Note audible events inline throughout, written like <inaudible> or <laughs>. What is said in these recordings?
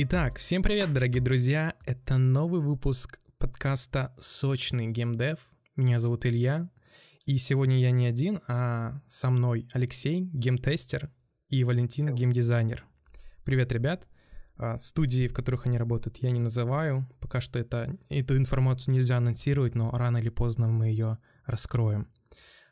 Итак, всем привет, дорогие друзья! Это новый выпуск подкаста «Сочный геймдев». Меня зовут Илья, и сегодня я не один, а со мной Алексей, геймтестер, и Валентин, геймдизайнер. Привет, ребят! А, студии, в которых они работают, я не называю. Пока что это, эту информацию нельзя анонсировать, но рано или поздно мы ее раскроем.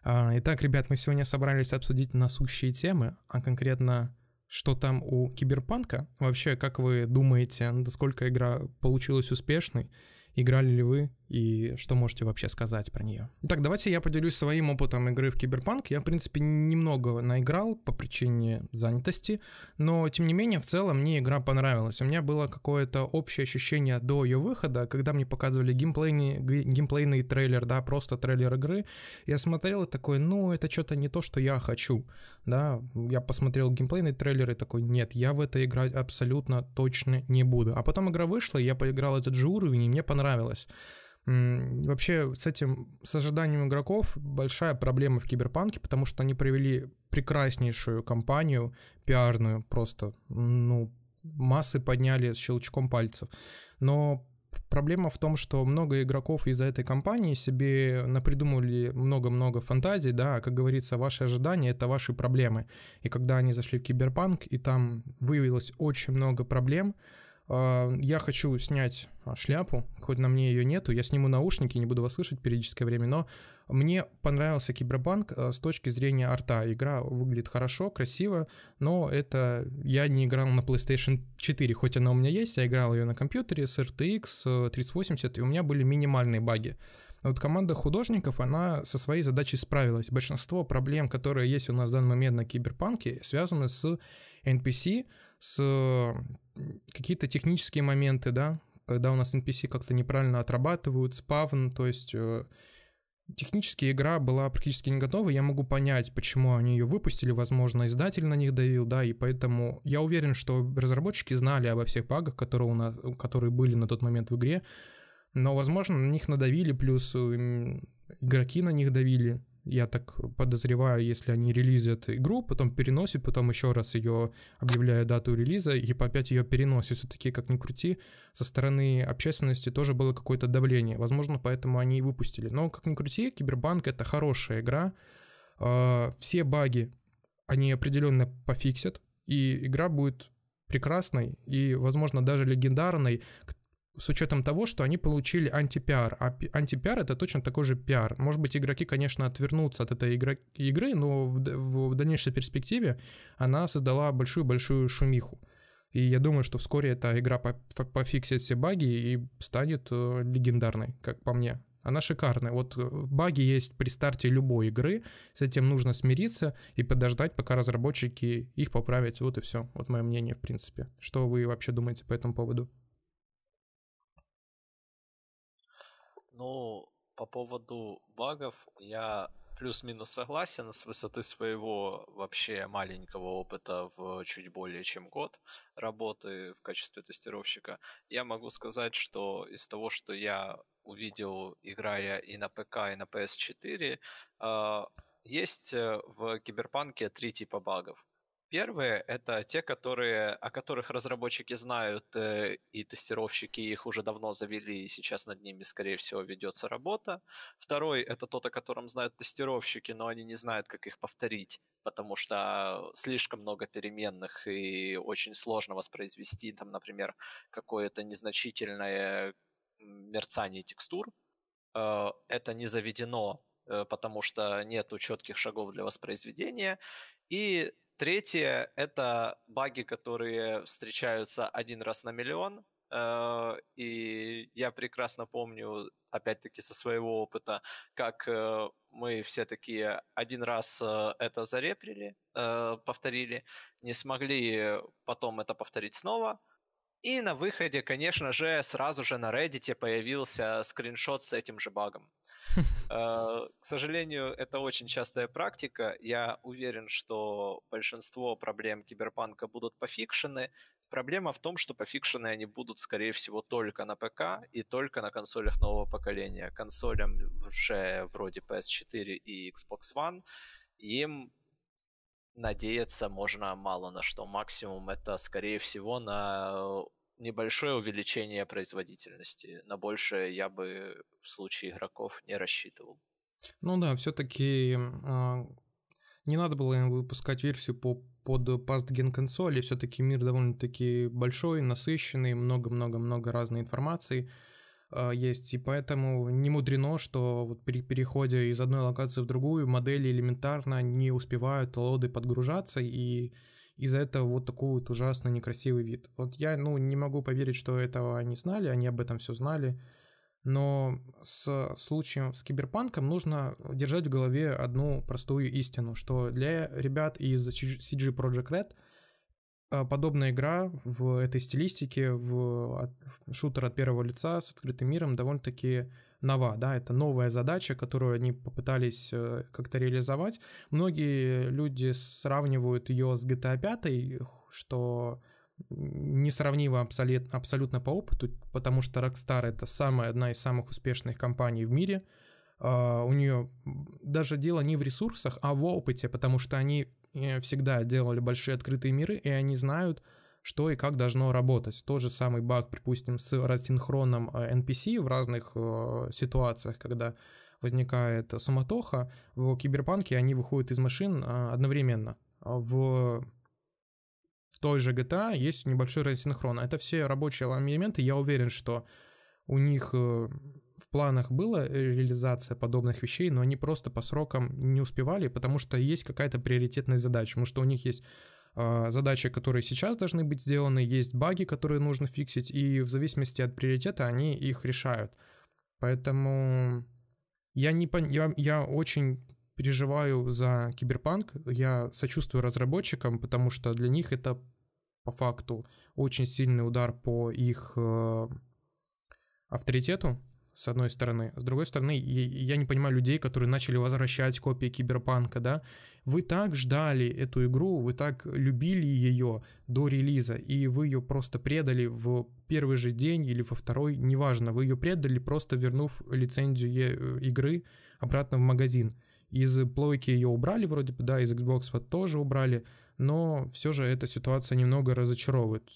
А, итак, ребят, мы сегодня собрались обсудить насущие темы, а конкретно что там у Киберпанка. Вообще, как вы думаете, насколько игра получилась успешной? Играли ли вы? и что можете вообще сказать про нее. Итак, давайте я поделюсь своим опытом игры в Киберпанк. Я, в принципе, немного наиграл по причине занятости, но, тем не менее, в целом мне игра понравилась. У меня было какое-то общее ощущение до ее выхода, когда мне показывали геймплейный, геймплейный трейлер, да, просто трейлер игры. Я смотрел и такой, ну, это что-то не то, что я хочу, да. Я посмотрел геймплейный трейлер и такой, нет, я в это играть абсолютно точно не буду. А потом игра вышла, и я поиграл этот же уровень, и мне понравилось. Вообще с этим, с ожиданием игроков большая проблема в Киберпанке, потому что они провели прекраснейшую кампанию пиарную, просто, ну, массы подняли с щелчком пальцев. Но проблема в том, что много игроков из-за этой кампании себе напридумывали много-много фантазий, да, а, как говорится, ваши ожидания — это ваши проблемы. И когда они зашли в Киберпанк, и там выявилось очень много проблем — а, я хочу снять а, шляпу, хоть на мне ее нету. Я сниму наушники, не буду вас слышать периодическое время, но мне понравился Кибербанк а, с точки зрения арта. Игра выглядит хорошо, красиво, но это я не играл на PlayStation 4, хоть она у меня есть, я играл ее на компьютере с RTX 3080, э, и у меня были минимальные баги. Вот команда художников, она со своей задачей справилась. Большинство проблем, которые есть у нас в данный момент на Киберпанке, связаны с NPC, с какие-то технические моменты, да, когда у нас NPC как-то неправильно отрабатывают, спавн, то есть э, технически игра была практически не готова, я могу понять, почему они ее выпустили, возможно, издатель на них давил, да, и поэтому я уверен, что разработчики знали обо всех багах, которые, у нас, которые были на тот момент в игре, но, возможно, на них надавили, плюс э, игроки на них давили, я так подозреваю, если они релизят игру, потом переносят, потом еще раз ее объявляют дату релиза и опять ее переносят. Все-таки, как ни крути, со стороны общественности тоже было какое-то давление. Возможно, поэтому они и выпустили. Но, как ни крути, Кибербанк — это хорошая игра. А, все баги они определенно пофиксят, и игра будет прекрасной и, возможно, даже легендарной к с учетом того, что они получили антипиар. А антипиар это точно такой же пиар. Может быть, игроки, конечно, отвернутся от этой игры, игры но в, в дальнейшей перспективе она создала большую-большую шумиху. И я думаю, что вскоре эта игра пофиксит все баги и станет э, легендарной, как по мне. Она шикарная. Вот э, баги есть при старте любой игры, с этим нужно смириться и подождать, пока разработчики их поправят. Вот и все. Вот мое мнение, в принципе. Что вы вообще думаете по этому поводу? Ну, по поводу багов я плюс-минус согласен с высоты своего вообще маленького опыта в чуть более чем год работы в качестве тестировщика. Я могу сказать, что из того, что я увидел, играя и на ПК, и на PS4, а, есть э, в киберпанке три типа багов. Первые — это те, которые, о которых разработчики знают, э, и тестировщики их уже давно завели, и сейчас над ними, скорее всего, ведется работа. Второй — это тот, о котором знают тестировщики, но они не знают, как их повторить, потому что слишком много переменных, и очень сложно воспроизвести, там, например, какое-то незначительное мерцание текстур. Э, это не заведено э, потому что нет четких шагов для воспроизведения. И Третье — это баги, которые встречаются один раз на миллион. Э, и я прекрасно помню, опять-таки, со своего опыта, как э, мы все такие один раз э, это зареприли, повторили, не смогли потом это повторить снова. И на выходе, конечно же, сразу же на Reddit появился скриншот с этим же багом. <laughs> Э, к сожалению, это очень частая практика. Я уверен, что большинство проблем киберпанка будут пофикшены. Проблема в том, что пофикшены они будут, скорее всего, только на ПК и только на консолях нового поколения. Консолям уже вроде PS4 и Xbox One им надеяться можно мало на что. Максимум это, скорее всего, на небольшое увеличение производительности. На большее я бы в случае игроков не рассчитывал. Ну да, все-таки э, а, не надо было им выпускать версию по под пастген консоли. Все-таки мир довольно-таки большой, насыщенный, много-много-много разной информации э, есть. И поэтому не мудрено, что вот при переходе из одной локации в другую модели элементарно не успевают лоды подгружаться и из-за этого вот такой вот ужасно некрасивый вид. Вот я, ну, не могу поверить, что этого они знали, они об этом все знали, но с случаем с киберпанком нужно держать в голове одну простую истину, что для ребят из CG Project Red а, – подобная игра в этой стилистике, в, шутер от первого лица с открытым миром довольно-таки нова, да, это новая задача, которую они попытались э, как-то реализовать. Многие люди сравнивают ее с GTA 5, что несравнимо абсолютно, абсолютно по опыту, потому что Rockstar это самая одна из самых успешных компаний в мире. А, у нее даже дело не в ресурсах, а в опыте, потому что они э, всегда делали большие открытые миры, и они знают, что и как должно работать. Тот же самый баг, допустим, с рассинхроном NPC э, в разных э, ситуациях, когда возникает суматоха, в киберпанке они выходят из машин э, одновременно. А в в той же GTA а есть небольшой рассинхрон. Это все рабочие элементы. Я уверен, что у них э, в планах была реализация подобных вещей, но они просто по срокам не успевали, потому что есть какая-то приоритетная задача, потому что у них есть а, задачи, которые сейчас должны быть сделаны, есть баги, которые нужно фиксить, и в зависимости от приоритета они их решают. Поэтому я, не пон... я, я очень переживаю за киберпанк, я сочувствую разработчикам, потому что для них это по факту очень сильный удар по их э, авторитету, с одной стороны. С другой стороны, я не понимаю людей, которые начали возвращать копии киберпанка, да, вы так ждали эту игру, вы так любили ее до релиза, и вы ее просто предали в первый же день или во второй, неважно, вы ее предали, просто вернув лицензию э, игры обратно в магазин. Из плойки ее убрали вроде бы, да, из Xbox тоже убрали, но все же эта ситуация немного разочаровывает.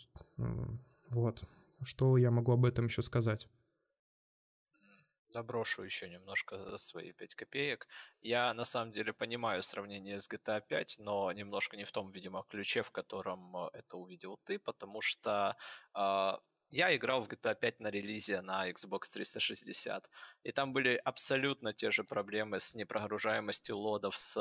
Вот, что я могу об этом еще сказать? заброшу еще немножко свои 5 копеек. Я на самом деле понимаю сравнение с GTA 5, но немножко не в том, видимо, ключе, в котором э, это увидел ты, потому что э, я играл в GTA 5 на релизе на Xbox 360, и там были абсолютно те же проблемы с непрогружаемостью лодов, с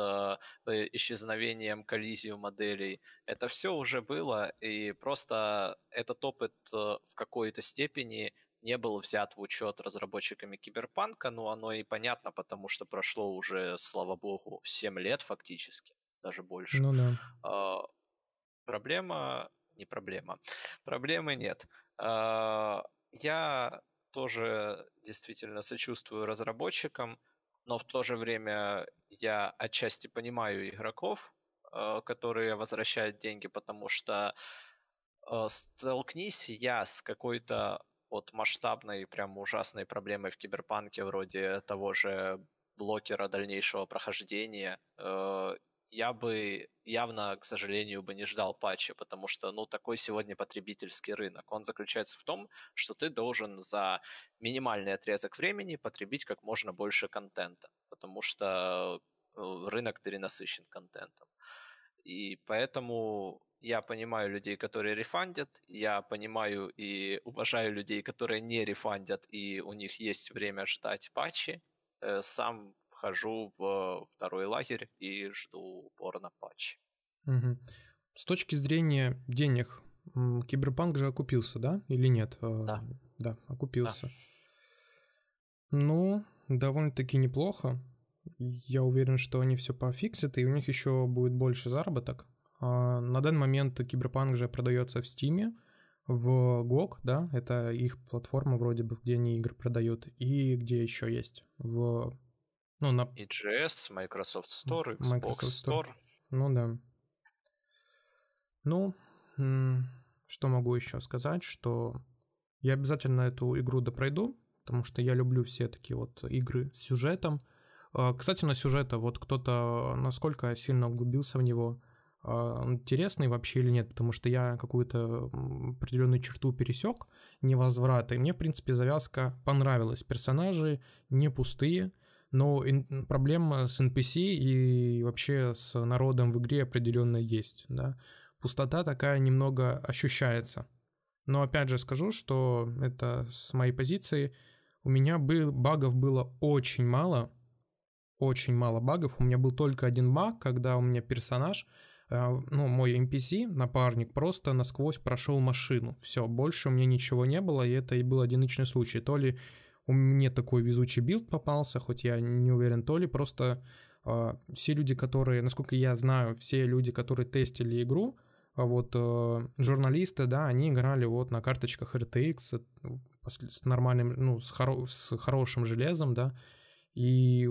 э, э исчезновением коллизию моделей. Это все уже было, и просто этот опыт э, в какой-то степени не был взят в учет разработчиками Киберпанка, но оно и понятно, потому что прошло уже, слава богу, 7 лет фактически, даже больше. Ну да. А, проблема... Не проблема. <laughs> Проблемы нет. А, я тоже действительно сочувствую разработчикам, но в то же время я отчасти понимаю игроков, а, которые возвращают деньги, потому что а, столкнись я с какой-то от масштабной, прям ужасной проблемы в киберпанке, вроде того же блокера дальнейшего прохождения, э, я бы явно, к сожалению, бы не ждал патча, потому что, ну, такой сегодня потребительский рынок. Он заключается в том, что ты должен за минимальный отрезок времени потребить как можно больше контента, потому что э, рынок перенасыщен контентом. И поэтому я понимаю людей, которые рефандят, я понимаю и уважаю людей, которые не рефандят, и у них есть время ждать патчи. Э, сам вхожу в второй лагерь и жду упорно патчи. Угу. С точки зрения денег, Киберпанк же окупился, да? Или нет? Э, да. Да, окупился. Да. Ну, довольно-таки неплохо. Я уверен, что они все пофиксят, и у них еще будет больше заработок а, на данный момент Киберпанк же продается в Стиме, в GOG, да, это их платформа вроде бы, где они игры продают, и где еще есть, в... Ну, на... EGS, Microsoft Store, Xbox Microsoft Store. Store. Ну да. Ну, что могу еще сказать, что я обязательно эту игру допройду, потому что я люблю все такие вот игры с сюжетом. А, кстати, на сюжета, вот кто-то насколько сильно углубился в него, он а, интересный вообще или нет, потому что я какую-то определенную черту пересек невозврата, и мне, в принципе, завязка понравилась. Персонажи не пустые, но проблема с NPC и вообще с народом в игре определенно есть, да. Пустота такая немного ощущается. Но опять же скажу, что это с моей позиции. У меня бы багов было очень мало, очень мало багов. У меня был только один баг, когда у меня персонаж – а, ну, мой MPC напарник, просто насквозь прошел машину. Все, больше у меня ничего не было, и это и был одиночный случай. То ли у меня такой везучий билд попался, хоть я не уверен, то ли просто а, все люди, которые, насколько я знаю, все люди, которые тестили игру, а вот э, журналисты, да, они играли вот на карточках RTX э, с нормальным, ну, с, хоро с хорошим железом, да, и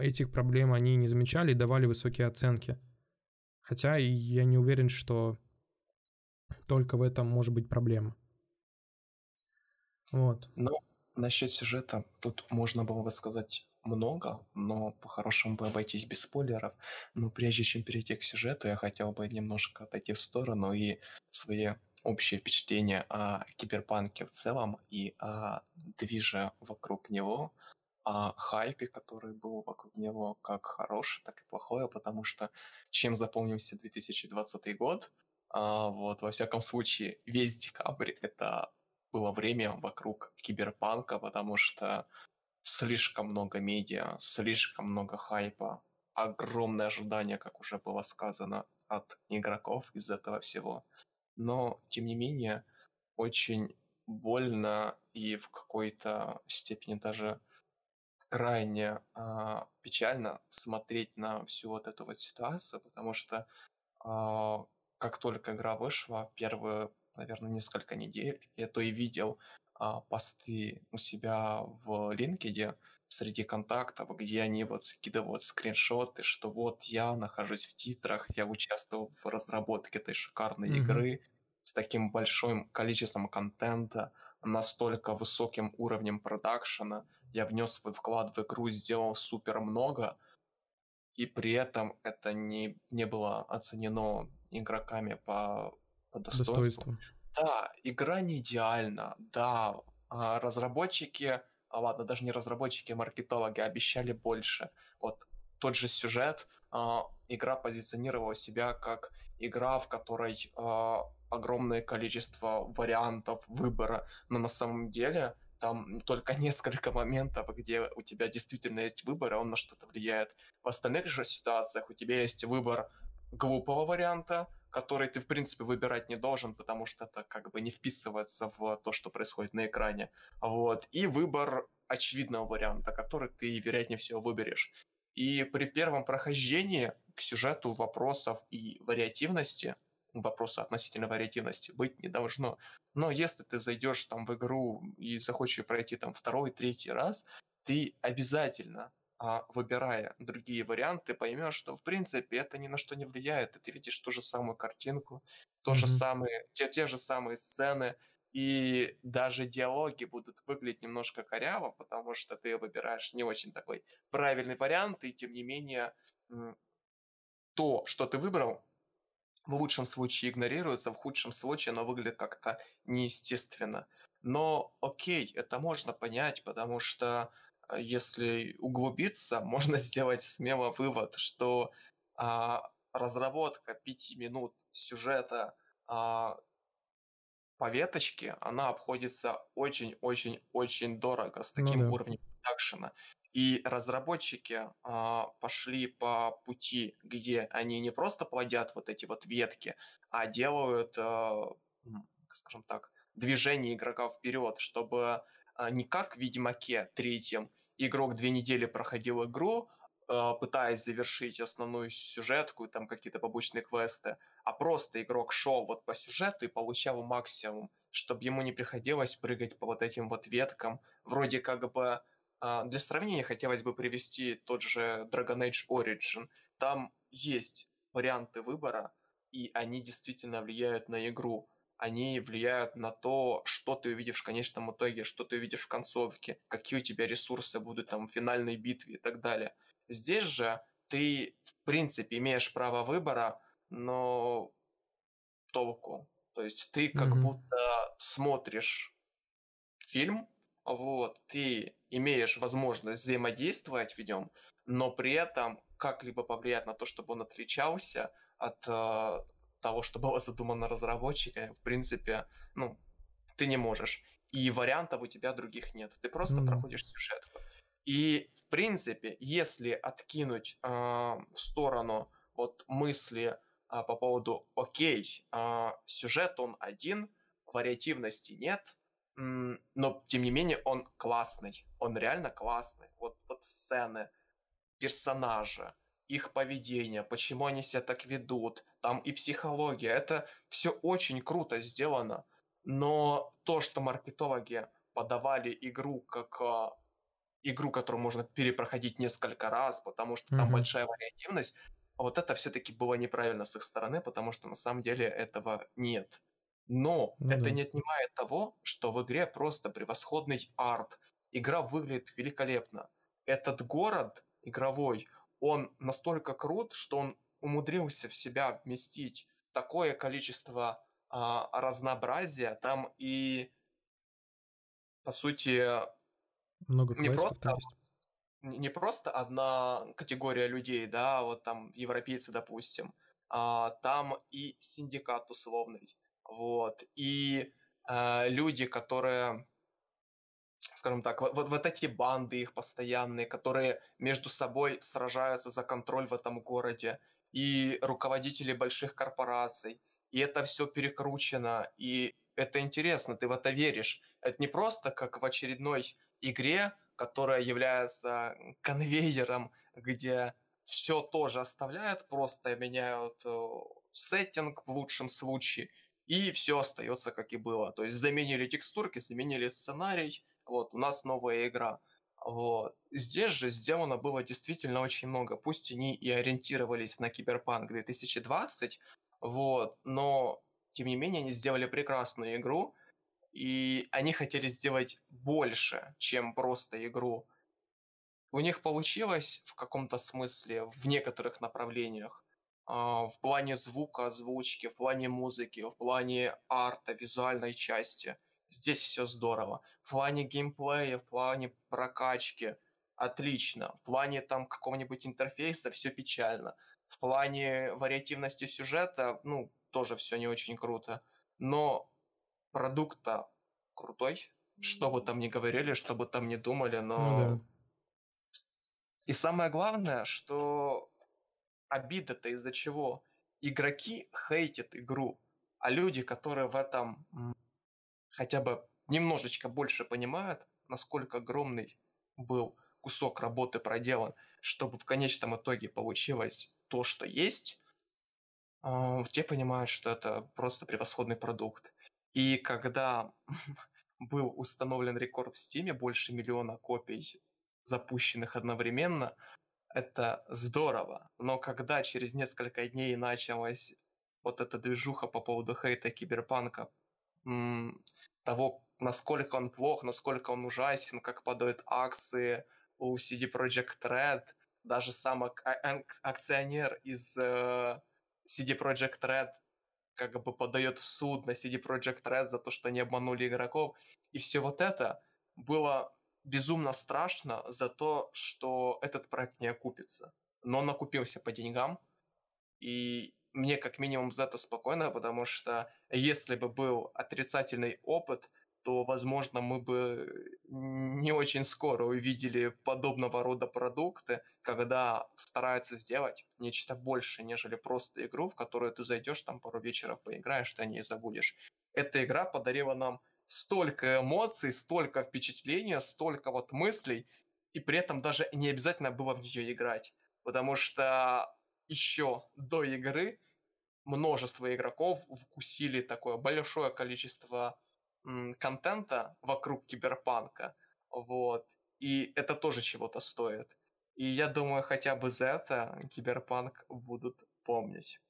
этих проблем они не замечали давали высокие оценки. Хотя я не уверен, что только в этом может быть проблема. Вот. Ну, насчет сюжета тут можно было бы сказать много, но по-хорошему бы обойтись без спойлеров. Но прежде чем перейти к сюжету, я хотел бы немножко отойти в сторону и свои общие впечатления о киберпанке в целом и о движе вокруг него, о хайпе, который был вокруг него, как хорошее, так и плохое, а потому что чем запомнился 2020 год, а, вот, во всяком случае, весь декабрь это было время вокруг киберпанка, потому что слишком много медиа, слишком много хайпа, огромное ожидание, как уже было сказано, от игроков из этого всего. Но, тем не менее, очень больно и в какой-то степени даже крайне э, печально смотреть на всю вот эту вот ситуацию, потому что э, как только игра вышла, первые, наверное, несколько недель, я то и видел э, посты у себя в LinkedIn среди контактов, где они вот скидывают скриншоты, что вот я нахожусь в титрах, я участвовал в разработке этой шикарной mm-hmm. игры с таким большим количеством контента, настолько высоким уровнем продакшена – я внес свой вклад в игру, сделал супер много, и при этом это не, не было оценено игроками по, по достоинству. достоинству. Да, игра не идеальна, да, а, разработчики, а ладно, даже не разработчики, а маркетологи обещали больше. Вот тот же сюжет, а, игра позиционировала себя как игра, в которой а, огромное количество вариантов выбора, но на самом деле там только <laughs> несколько моментов, где у тебя действительно есть выбор, и он на что-то влияет. В остальных же ситуациях у тебя есть выбор глупого варианта, который ты, в принципе, выбирать не должен, потому что это как бы не вписывается в то, что происходит на экране. Вот. И выбор очевидного варианта, который ты, вероятнее всего, выберешь. И при первом прохождении к сюжету вопросов и вариативности – вопроса относительно вариативности быть не должно. Но если ты зайдешь там в игру и захочешь пройти там второй, третий раз, ты обязательно а, выбирая другие варианты, поймешь, что в принципе это ни на что не влияет. И ты видишь ту же самую картинку, то же самые, те, те же самые сцены, и даже диалоги будут выглядеть немножко коряво, потому что ты выбираешь не очень такой правильный вариант, и тем не менее то, что ты выбрал, в лучшем случае игнорируется, в худшем случае оно выглядит как-то неестественно. Но окей, это можно понять, потому что э, если углубиться, <laughs> можно сделать смело вывод, что а, разработка пяти минут сюжета а, по веточке, она обходится очень-очень-очень дорого с ну таким ну, да. уровнем продакшена. И разработчики э, пошли по пути, где они не просто плодят вот эти вот ветки, а делают, э, скажем так, движение игрока вперед, чтобы э, не как в Ведьмаке третьем игрок две недели проходил игру, э, пытаясь завершить основную сюжетку, там какие-то побочные квесты, а просто игрок шел вот по сюжету и получал максимум, чтобы ему не приходилось прыгать по вот этим вот веткам, вроде как бы а, для сравнения хотелось бы привести тот же Dragon Age Origin. Там есть варианты выбора, и они действительно влияют на игру. Они влияют на то, что ты увидишь в конечном итоге, что ты увидишь в концовке, какие у тебя ресурсы будут там в финальной битве и так далее. Здесь же ты, в принципе, имеешь право выбора, но толку. То есть ты как mm-hmm. будто смотришь фильм, вот, ты имеешь возможность взаимодействовать в нем, но при этом как-либо повлиять на то, чтобы он отличался от э, того, что было задумано разработчиками, в принципе, ну, ты не можешь. И вариантов у тебя других нет. Ты просто mm-hmm. проходишь сюжет. И, в принципе, если откинуть э, в сторону вот мысли э, по поводу «Окей, э, сюжет он один, вариативности нет», но тем не менее он классный, он реально классный. Вот, вот сцены, персонажи, их поведение, почему они себя так ведут, там и психология, это все очень круто сделано. Но то, что маркетологи подавали игру как а, игру, которую можно перепроходить несколько раз, потому что mm-hmm. там большая вариативность, вот это все-таки было неправильно с их стороны, потому что на самом деле этого нет. Но ну, это да. не отнимает того, что в игре просто превосходный арт. Игра выглядит великолепно. Этот город игровой, он настолько крут, что он умудрился в себя вместить такое количество а, разнообразия. Там и, по сути, Много не просто не просто одна категория людей, да, вот там европейцы, допустим, а там и синдикат условный, вот. И э, люди, которые, скажем так, вот, вот эти банды их постоянные, которые между собой сражаются за контроль в этом городе, и руководители больших корпораций, и это все перекручено, и это интересно, ты в это веришь. Это не просто как в очередной игре, которая является конвейером, где все тоже оставляют, просто меняют э, сеттинг в лучшем случае, и все остается как и было. То есть заменили текстурки, заменили сценарий, вот, у нас новая игра. Вот. Здесь же сделано было действительно очень много, пусть они и ориентировались на Киберпанк 2020, вот, но тем не менее они сделали прекрасную игру, и они хотели сделать больше, чем просто игру. У них получилось в каком-то смысле в некоторых направлениях, а, в плане звука, озвучки, в плане музыки, в плане арта, визуальной части. Здесь все здорово. В плане геймплея, в плане прокачки отлично. В плане там какого-нибудь интерфейса все печально. В плане вариативности сюжета, ну, тоже все не очень круто. Но продукт-то крутой. Что бы там ни говорили, что бы там ни думали, но... Ну, да. И самое главное, что обида-то из-за чего? Игроки хейтят игру, а люди, которые в этом хотя бы немножечко больше понимают, насколько огромный был кусок работы проделан, чтобы в конечном итоге получилось то, что есть, а, те понимают, что это просто превосходный продукт. И когда <laughs> был установлен рекорд в Стиме, больше миллиона копий запущенных одновременно – это здорово, но когда через несколько дней началась вот эта движуха по поводу хейта киберпанка, того, насколько он плох, насколько он ужасен, как падают акции у CD Projekt Red, даже сам а, акционер из э, CD Projekt Red как бы подает в суд на CD Projekt Red за то, что они обманули игроков. И все вот это было безумно страшно за то, что этот проект не окупится. Но он окупился по деньгам, и мне как минимум за это спокойно, потому что если бы был отрицательный опыт, то, возможно, мы бы не очень скоро увидели подобного рода продукты, когда стараются сделать нечто больше, нежели просто игру, в которую ты зайдешь там пару вечеров поиграешь, ты о ней забудешь. Эта игра подарила нам столько эмоций, столько впечатлений, столько вот мыслей, и при этом даже не обязательно было в нее играть, потому что еще до игры множество игроков вкусили такое большое количество м, контента вокруг киберпанка, вот, и это тоже чего-то стоит. И я думаю, хотя бы за это киберпанк будут помнить.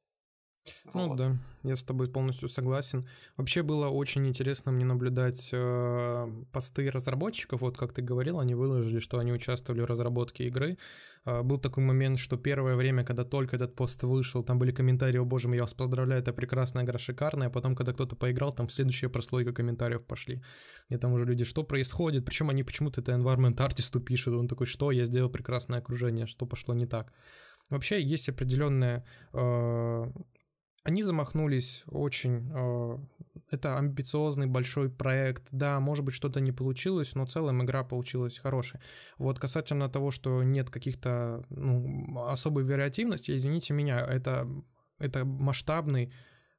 Ну да, я с тобой полностью согласен. Вообще было очень интересно мне наблюдать э, посты разработчиков. Вот как ты говорил, они выложили, что они участвовали в разработке игры. Э, был такой момент, что первое время, когда только этот пост вышел, там были комментарии, о боже мой, я вас поздравляю, это прекрасная игра, шикарная. А потом, когда кто-то поиграл, там следующая прослойка комментариев пошли. И там уже люди, что происходит? Причем они почему-то это environment артисту пишут. Он такой, что, я сделал прекрасное окружение, что пошло не так? Вообще есть определенная э, они замахнулись очень... Э, это амбициозный большой проект. Да, может быть, что-то не получилось, но в целом игра получилась хорошей. Вот касательно того, что нет каких-то ну, особой вариативности, извините меня, это, это масштабный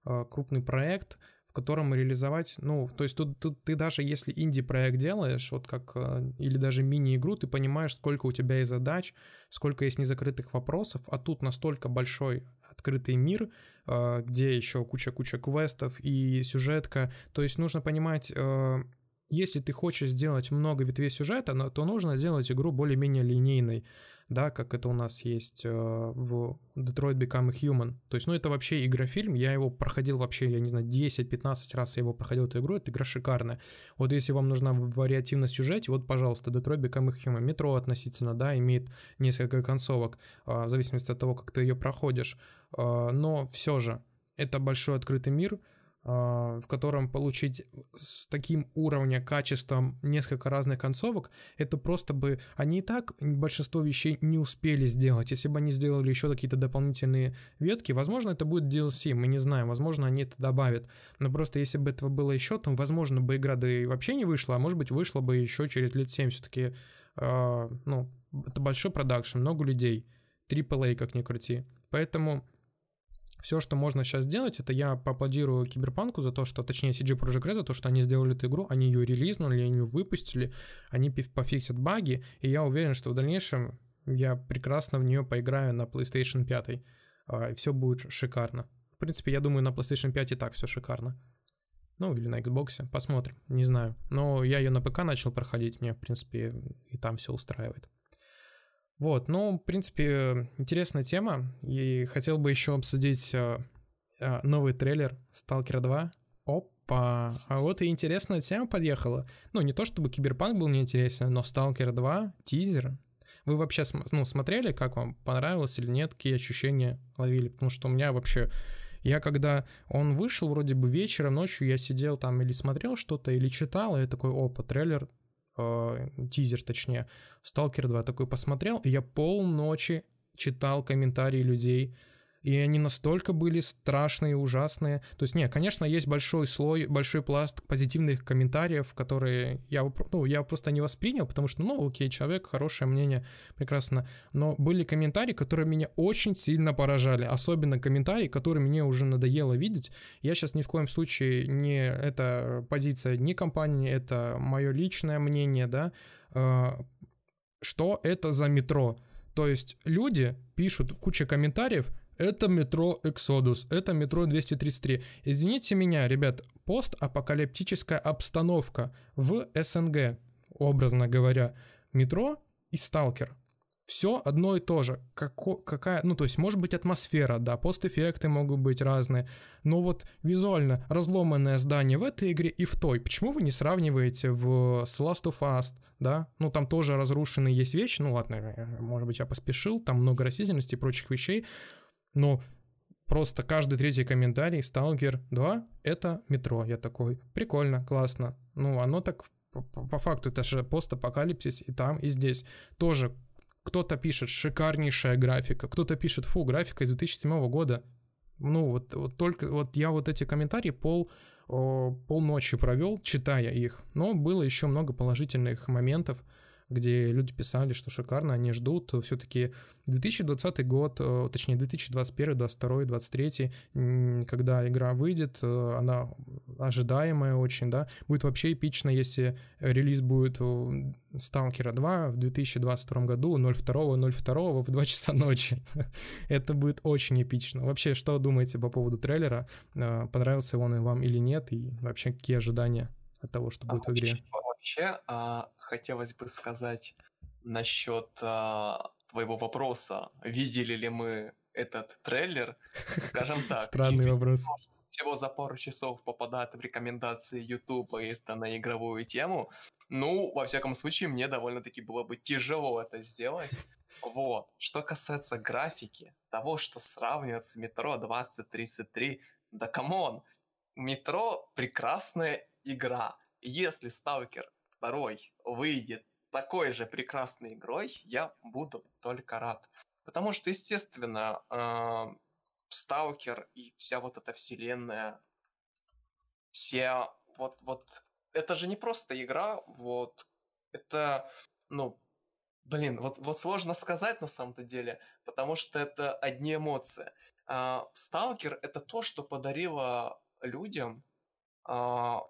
э, крупный проект, в котором реализовать, ну, то есть тут, тут ты даже если инди-проект делаешь, вот как, э, или даже мини-игру, ты понимаешь, сколько у тебя есть задач, сколько есть незакрытых вопросов, а тут настолько большой открытый мир, а, где еще куча-куча квестов и сюжетка. То есть нужно понимать, э, если ты хочешь сделать много ветвей сюжета, то нужно сделать игру более-менее линейной да, как это у нас есть э, в Detroit Become a Human. То есть, ну, это вообще игра-фильм, я его проходил вообще, я не знаю, 10-15 раз я его проходил, эту игру, эта игра шикарная. Вот если вам нужна вариативность в сюжете, вот, пожалуйста, Detroit Become a Human. Метро относительно, да, имеет несколько концовок, а, в зависимости от того, как ты ее проходишь. А, но все же, это большой открытый мир — а, в котором получить с таким уровнем, качеством несколько разных концовок, это просто бы они и так большинство вещей не успели сделать. Если бы они сделали еще какие-то дополнительные ветки, возможно, это будет DLC, мы не знаем, возможно, они это добавят. Но просто если бы этого было еще, то, возможно, бы игра да и вообще не вышла, а может быть, вышла бы еще через лет 7 все-таки. Э, а, ну, это большой продакшн, много людей. AAA, как ни крути. Поэтому все, что можно сейчас сделать, это я поаплодирую Киберпанку за то, что, точнее, CG Project Red за то, что они сделали эту игру, они ее релизнули, они ее выпустили, они пофиксят баги, и я уверен, что в дальнейшем я прекрасно в нее поиграю на PlayStation 5, а, и все будет шикарно. В принципе, я думаю, на PlayStation 5 и так все шикарно. Ну, или на Xbox, посмотрим, не знаю. Но я ее на ПК начал проходить, мне, в принципе, и там все устраивает. Вот, ну, в принципе, интересная тема. И хотел бы еще обсудить э, э, новый трейлер Stalker 2. Опа, а вот и интересная тема подъехала. Ну, не то чтобы Киберпанк был неинтересен, но Stalker 2, тизер. Вы вообще ну, смотрели, как вам понравилось или нет, какие ощущения ловили? Потому что у меня вообще я когда он вышел, вроде бы вечером, ночью я сидел там или смотрел что-то, или читал, и я такой, опа, трейлер Э, тизер точнее, Сталкер 2 такой посмотрел, и я полночи читал комментарии людей, и они настолько были страшные, ужасные. То есть, не, конечно, есть большой слой, большой пласт позитивных комментариев, которые я, ну, я просто не воспринял, потому что, ну, окей, человек, хорошее мнение, прекрасно. Но были комментарии, которые меня очень сильно поражали, особенно комментарии, которые мне уже надоело видеть. Я сейчас ни в коем случае не это позиция ни компании, это мое личное мнение, да, а, что это за метро. То есть люди пишут куча комментариев, это метро Exodus, это метро 233. Извините меня, ребят, постапокалиптическая обстановка в СНГ, образно говоря. Метро и сталкер. Все одно и то же. Како, какая, ну, то есть, может быть, атмосфера, да, постэффекты могут быть разные, но вот визуально разломанное здание в этой игре и в той. Почему вы не сравниваете в с Last of Us, да? Ну, там тоже разрушены есть вещи, ну, ладно, э, может быть, я поспешил, там много растительности и прочих вещей, но ну, просто каждый третий комментарий «Сталкер 2» — это метро. Я такой, прикольно, классно. Ну, оно так по, факту, это же постапокалипсис и там, и здесь. Тоже кто-то пишет «шикарнейшая графика», кто-то пишет «фу, графика из 2007 года». Ну, вот, вот только вот я вот эти комментарии пол полночи провел, читая их, но было еще много положительных моментов, где люди писали, что шикарно, они ждут. Все-таки 2020 год, э, точнее 2021, 2022, 2023, когда игра выйдет, э, она ожидаемая очень, да, будет вообще эпично, если релиз будет Сталкера 2 в 2022 году 02 02 в 2 часа ночи. <laughs> Это будет очень эпично. Вообще, что думаете по поводу трейлера? Э, понравился он вам или нет? И вообще, какие ожидания от того, что будет в игре? Вообще, а, хотелось бы сказать насчет а, твоего вопроса, видели ли мы этот трейлер, скажем <laughs> так. Странный вопрос. Всего за пару часов попадает в рекомендации Ютуба это на игровую тему. Ну, во всяком случае, мне довольно-таки было бы тяжело это сделать. Вот. Что касается графики, того, что сравнивать с метро 2033, да камон, метро прекрасная игра если Сталкер 2 выйдет такой же прекрасной игрой, я буду только рад. Потому что, естественно, э, Сталкер и вся вот эта вселенная, все вот, вот, это же не просто игра, вот, это, ну, блин, вот, вот сложно сказать на самом-то деле, потому что это одни эмоции. А Сталкер — это то, что подарило людям а,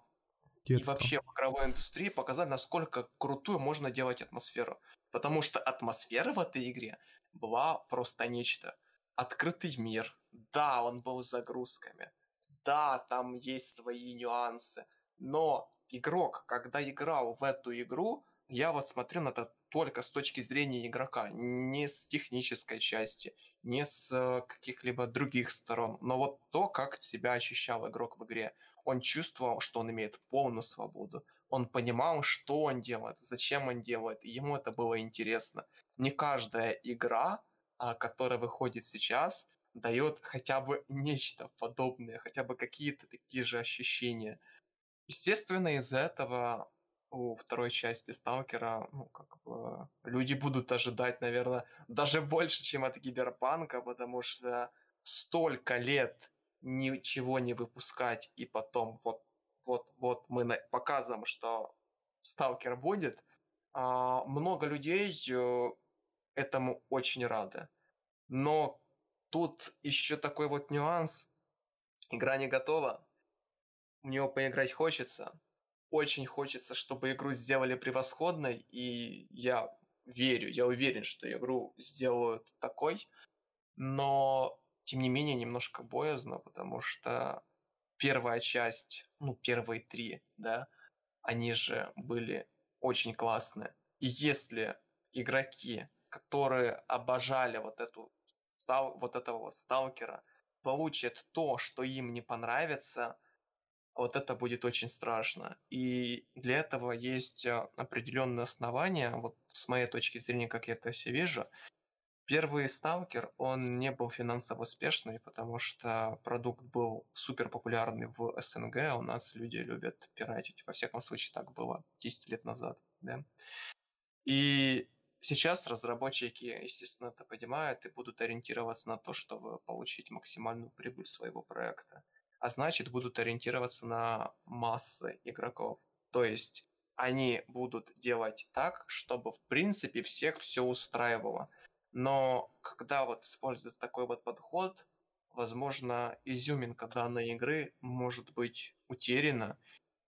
Детство. и вообще в игровой индустрии показали, насколько крутую можно делать атмосферу. Потому что атмосфера в этой игре была просто нечто. Открытый мир. Да, он был с загрузками. Да, там есть свои нюансы. Но игрок, когда играл в эту игру, я вот смотрю на это только с точки зрения игрока, не с технической части, не с э, каких-либо других сторон, но вот то, как себя ощущал игрок в игре. Он чувствовал, что он имеет полную свободу. Он понимал, что он делает, зачем он делает, и ему это было интересно. Не каждая игра, а, которая выходит сейчас, дает хотя бы нечто подобное, хотя бы какие-то такие же ощущения. Естественно, из-за этого у второй части Сталкера, ну, как бы, люди будут ожидать, наверное, даже больше, чем от Гиберпанка, потому что столько лет ничего не выпускать и потом вот вот вот мы на... показываем, что сталкер будет, а, много людей э, этому очень рады. Но тут еще такой вот нюанс. Игра не готова, в нее поиграть хочется. Очень хочется, чтобы игру сделали превосходной, и я верю, я уверен, что игру сделают такой. Но тем не менее, немножко боязно, потому что первая часть, ну, первые три, да, они же были очень классные. И если игроки, которые обожали вот эту вот этого вот сталкера, получат то, что им не понравится, вот это будет очень страшно. И для этого есть э, определенные основания, вот с моей точки зрения, как я это все вижу, Первый сталкер, он не был финансово успешный, потому что продукт был супер популярный в СНГ, а у нас люди любят пиратить. Во всяком случае, так было 10 лет назад. Да? И сейчас разработчики, естественно, это понимают и будут ориентироваться на то, чтобы получить максимальную прибыль своего проекта. А значит, будут ориентироваться на массы игроков. То есть они будут делать так, чтобы в принципе всех все устраивало. Но когда вот используется такой вот подход, возможно, изюминка данной игры может быть утеряна.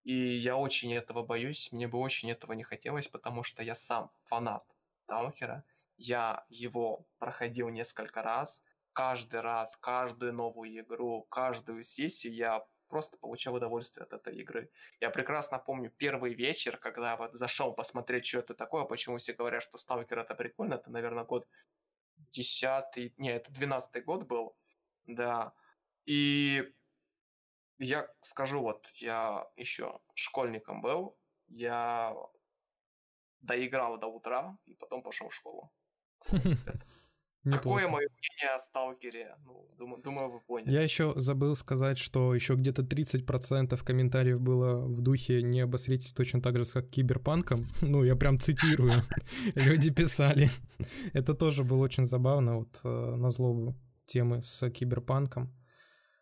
И я очень этого боюсь, мне бы очень этого не хотелось, потому что я сам фанат Таунхера. Я его проходил несколько раз. Каждый раз, каждую новую игру, каждую сессию я просто получал удовольствие от этой игры. Я прекрасно помню первый вечер, когда вот зашел посмотреть, что это такое, почему все говорят, что Сталкер это прикольно, это, наверное, год 10 не, это 12 год был, да. И я скажу, вот я еще школьником был, я доиграл до утра и потом пошел в школу. <laughs> Неплохо. Какое мое мнение о сталкере? Ну, думаю, думаю, вы поняли. Я еще забыл сказать, что еще где-то 30% комментариев было в духе «Не обосритесь точно так же, как киберпанком». <laughs> Ну, я прям цитирую. <laughs> Люди писали. <laughs> Это тоже было очень забавно, вот э, на злобу темы с киберпанком.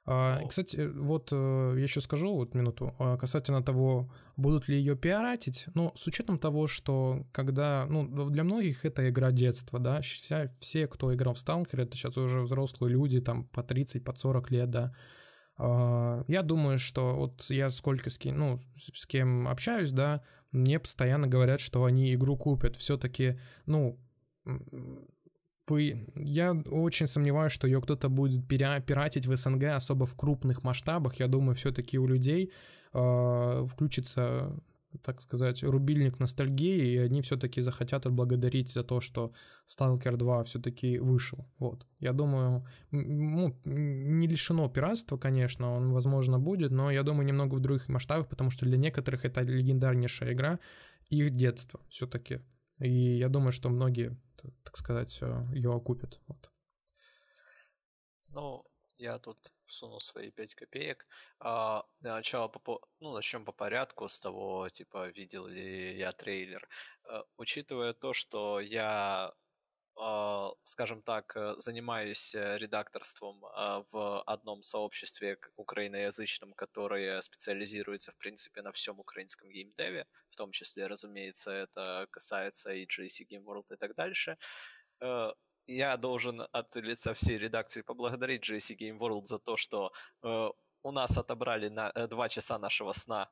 А, кстати, э, вот э, я еще скажу, вот минуту, а, касательно того, будут ли ее пиаратить, но ну, с учетом того, что когда, ну, для многих это игра детства, да, вся, все, кто играл в Сталкер, это сейчас уже взрослые люди, там, по 30, по 40 лет, да, а, я думаю, что вот я сколько с кем, ну, с кем общаюсь, да, мне постоянно говорят, что они игру купят. Все-таки, ну, вы... Я очень сомневаюсь, что ее кто-то будет пиратить в СНГ, особо в крупных масштабах. Я думаю, все-таки у людей э, включится так сказать, рубильник ностальгии, и они все-таки захотят отблагодарить за то, что Stalker 2 все-таки вышел. Вот. Я думаю, ну, не лишено пиратства, конечно, он, возможно, будет, но я думаю, немного в других масштабах, потому что для некоторых это легендарнейшая игра их детства все-таки. И я думаю, что многие, так сказать, ее окупят. Вот. Ну, я тут сунул свои 5 копеек. А, для начала, по, ну, начнем по порядку с того, типа, видел ли я трейлер. А, учитывая то, что я а, скажем так, э, занимаюсь э, редакторством а, в одном сообществе украиноязычном, которое специализируется, в принципе, на всем украинском геймдеве, в том числе, разумеется, это касается и GC e Game World и так дальше. Э, я должен от лица всей редакции поблагодарить GC e Game World за то, что у нас отобрали на два часа нашего сна,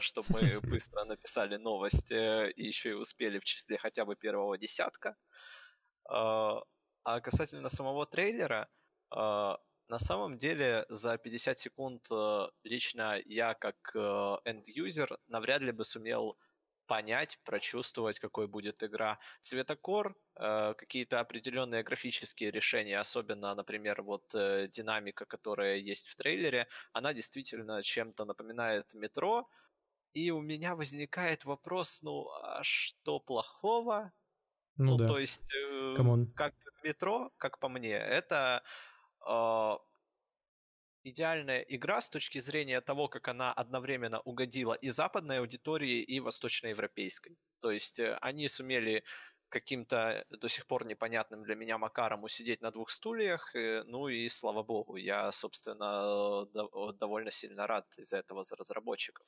чтобы мы <laughs> быстро написали новость и еще и успели в числе хотя бы первого десятка. А, а касательно самого трейлера, а, на самом деле за 50 секунд а, лично я как end-user навряд ли бы сумел понять, прочувствовать, какой будет игра. Цветокор, какие-то определенные графические решения, особенно, например, вот э, динамика, которая есть в трейлере, она действительно чем-то напоминает метро. И у меня возникает вопрос, ну, а что плохого ну, ну да. то есть, э, как метро, как по мне, это э, идеальная игра с точки зрения того, как она одновременно угодила и западной аудитории, и восточноевропейской. То есть э, они сумели каким-то до сих пор непонятным для меня макаром усидеть на двух стульях, и, э, ну и слава богу, я, собственно, до, довольно сильно рад из-за этого за разработчиков.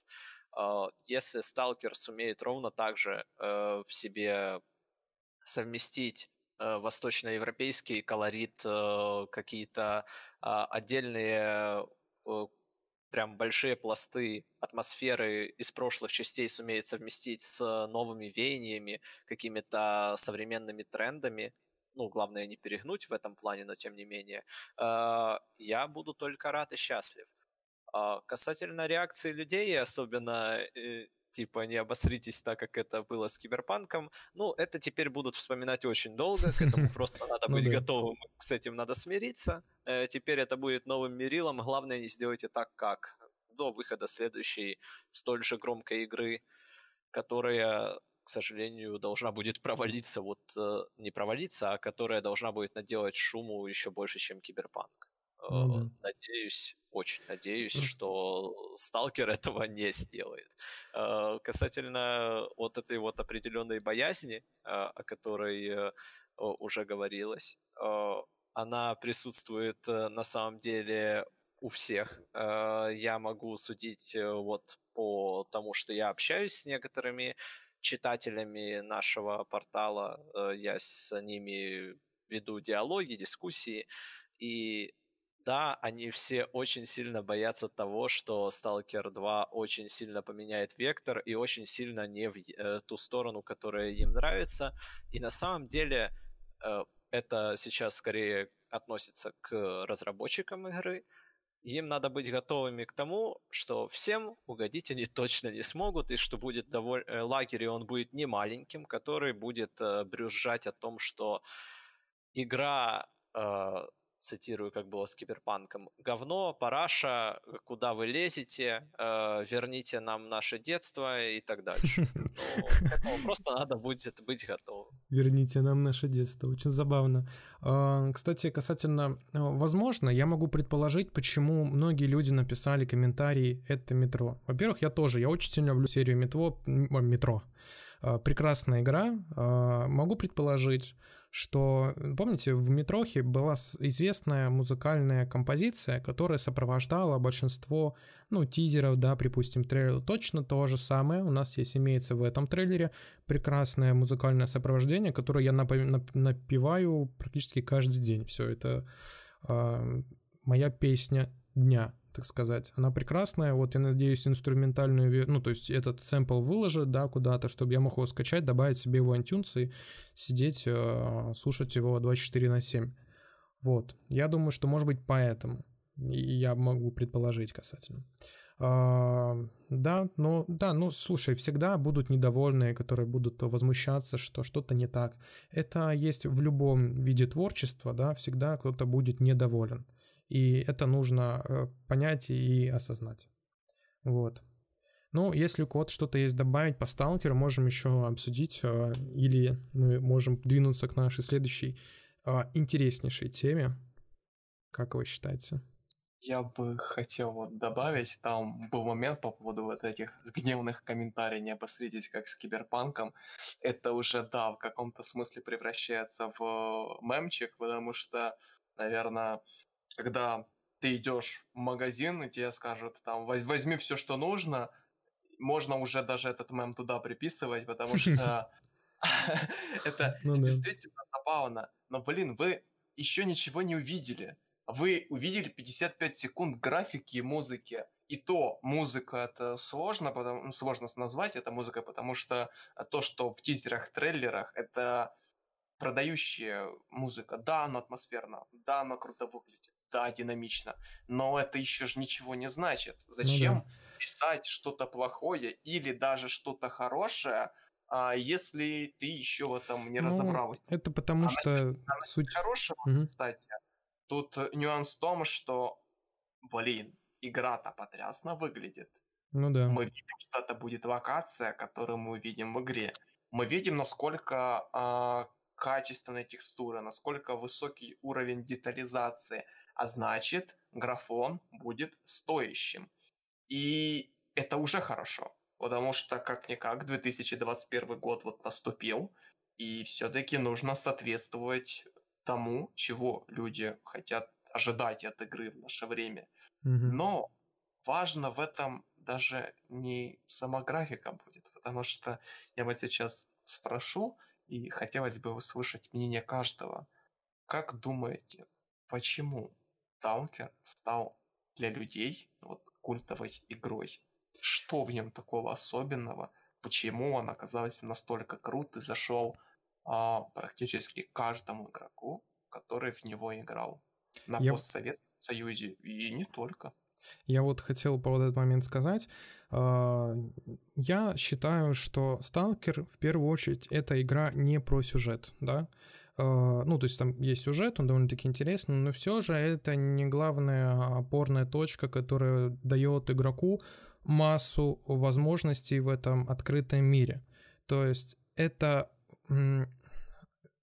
А, если Сталкер сумеет ровно так же э, в себе совместить э, восточноевропейский колорит, э, какие-то а, отдельные э, прям большие пласты атмосферы из прошлых частей сумеет совместить с новыми веяниями, какими-то современными трендами. Ну, главное не перегнуть в этом плане, но тем не менее. Я буду только рад и счастлив. А, касательно реакции людей, особенно типа не обосритесь так, как это было с Киберпанком. Ну, это теперь будут вспоминать очень долго, к этому <laughs> просто надо ну быть готовым, с этим надо смириться. Э, теперь это будет новым мерилом, главное не сделайте так, как до выхода следующей столь же громкой игры, которая, к сожалению, должна будет провалиться, вот э, не провалиться, а которая должна будет наделать шуму еще больше, чем Киберпанк. Ну, э, да. Надеюсь, очень надеюсь, что Сталкер этого не сделает. Э, касательно вот этой вот определенной боязни, э, о которой уже говорилось, она присутствует на самом деле у всех. Я могу судить вот по тому, что я общаюсь с некоторыми читателями нашего портала, я с ними веду диалоги, дискуссии, и да, они все очень сильно боятся того, что Stalker 2 очень сильно поменяет вектор и очень сильно не в э, ту сторону, которая им нравится. И на самом деле э, это сейчас скорее относится к разработчикам игры. Им надо быть готовыми к тому, что всем угодить они <laughs> точно не смогут, и что будет доволь... Э, лагерь, и он будет не маленьким, который будет брюзжать о том, что игра цитирую, как было с Киберпанком, «Говно, параша, куда вы лезете, э, верните нам наше детство» и так дальше. <laughs> просто надо будет быть готовым. Верните нам наше детство. Очень забавно. А, кстати, касательно... Э, возможно, я могу предположить, почему многие люди написали комментарии «это метро». Во-первых, я тоже. Я очень сильно люблю серию метро. метро. А, прекрасная игра. А, могу предположить, что, помните, в Метрохе была известная музыкальная композиция, которая сопровождала большинство, ну, тизеров, да, припустим, трейлера. Точно то же самое у нас есть, имеется в этом трейлере прекрасное музыкальное сопровождение, которое я напи- напеваю практически каждый день. Все это э, моя песня дня так сказать. Она прекрасная, вот я надеюсь инструментальную, ну то есть этот сэмпл выложит, да, куда-то, чтобы я мог его скачать, добавить себе его iTunes и сидеть, э, слушать его 24 на 7. Вот, я думаю, что может быть поэтому, я могу предположить касательно. Uh, да, но да, ну слушай, всегда будут недовольные, которые будут возмущаться, что что-то не так. Это есть в любом виде творчества, да, всегда кто-то будет недоволен. И это нужно э, понять и осознать. Вот. Ну, если у кого-то что-то есть добавить по сталкеру, можем еще обсудить, э, или мы можем двинуться к нашей следующей э, интереснейшей теме. Как вы считаете? Я бы хотел вот добавить, там был момент по поводу вот этих гневных комментариев, не обосритесь, как с киберпанком. Это уже, да, в каком-то смысле превращается в мемчик, потому что, наверное, когда ты идешь в магазин, и тебе скажут, там, возьми все, что нужно, можно уже даже этот мем туда приписывать, потому что <laughs> <laughs> это ну действительно забавно. Но, блин, вы еще ничего не увидели. Вы увидели 55 секунд графики и музыки. И то музыка это сложно, потому, ну, сложно назвать это музыкой, потому что то, что в тизерах, трейлерах, это продающая музыка. Да, она атмосферна, да, она круто выглядит, да, динамично, но это еще же ничего не значит. Ну Зачем ну, да. писать что-то плохое или даже что-то хорошее, а если ты еще в этом не ну, разобралась? Это а потому а что насчет, суть хорошего, угу. кстати, тут нюанс в том, что, блин, игра-то потрясно выглядит. Ну да. Мы видим, что это будет локация, которую мы видим в игре. Мы видим, насколько э, качественные текстуры, насколько высокий уровень детализации – а значит графон будет стоящим. И это уже хорошо, потому что как-никак 2021 год вот наступил, и все-таки нужно соответствовать тому, чего люди хотят ожидать от игры в наше время. Но важно в этом даже не сама графика будет, потому что я вот сейчас спрошу, и хотелось бы услышать мнение каждого. Как думаете, почему Сталкер стал для людей вот, культовой игрой. Что в нем такого особенного? Почему он оказался настолько крут и зашел а, практически каждому игроку, который в него играл? На Я... постсоветском союзе и не только. Я вот хотел по вот этот момент сказать. А, я считаю, что Сталкер в первую очередь это игра не про сюжет, да. Э, ну, то есть там есть сюжет, он довольно-таки интересный, но все же это не главная опорная точка, которая дает игроку массу возможностей в этом открытом мире. То есть это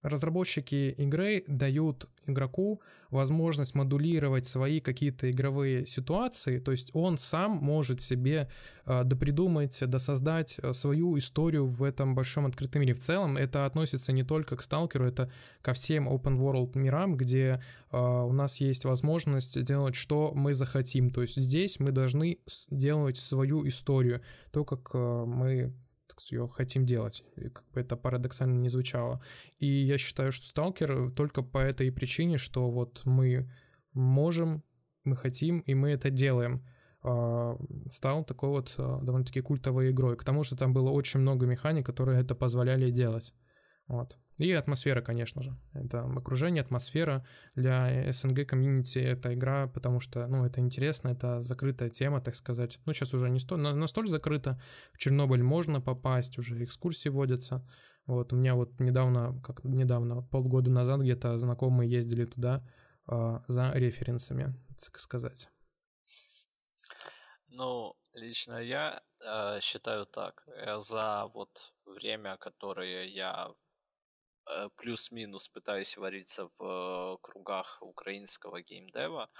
разработчики игры дают игроку возможность модулировать свои какие-то игровые ситуации, то есть он сам может себе э, допридумать, э, досоздать э, свою историю в этом большом открытом мире. В целом это относится не только к Сталкеру, это ко всем open world мирам, где э, у нас есть возможность делать, что мы захотим. То есть здесь мы должны делать свою историю, то, как э, мы ее хотим делать. И как бы это парадоксально не звучало. И я считаю, что сталкер э, только по этой причине, что вот мы можем, мы хотим, и мы это делаем а, стал такой вот э, довольно-таки культовой игрой. К тому же там было очень много механик, которые это позволяли делать. Вот. И атмосфера, конечно же. Это окружение, атмосфера. Для СНГ комьюнити это игра, потому что, ну, это интересно, это закрытая тема, так сказать. Ну, сейчас уже не столь, настолько закрыто. В Чернобыль можно попасть, уже экскурсии водятся. Вот, у меня вот недавно, как недавно, вот полгода назад где-то знакомые ездили туда э, за референсами, так сказать. Ну, лично я э, считаю так. Э, за вот время, которое я Э, плюс-минус пытаюсь вариться в э, кругах украинского геймдева,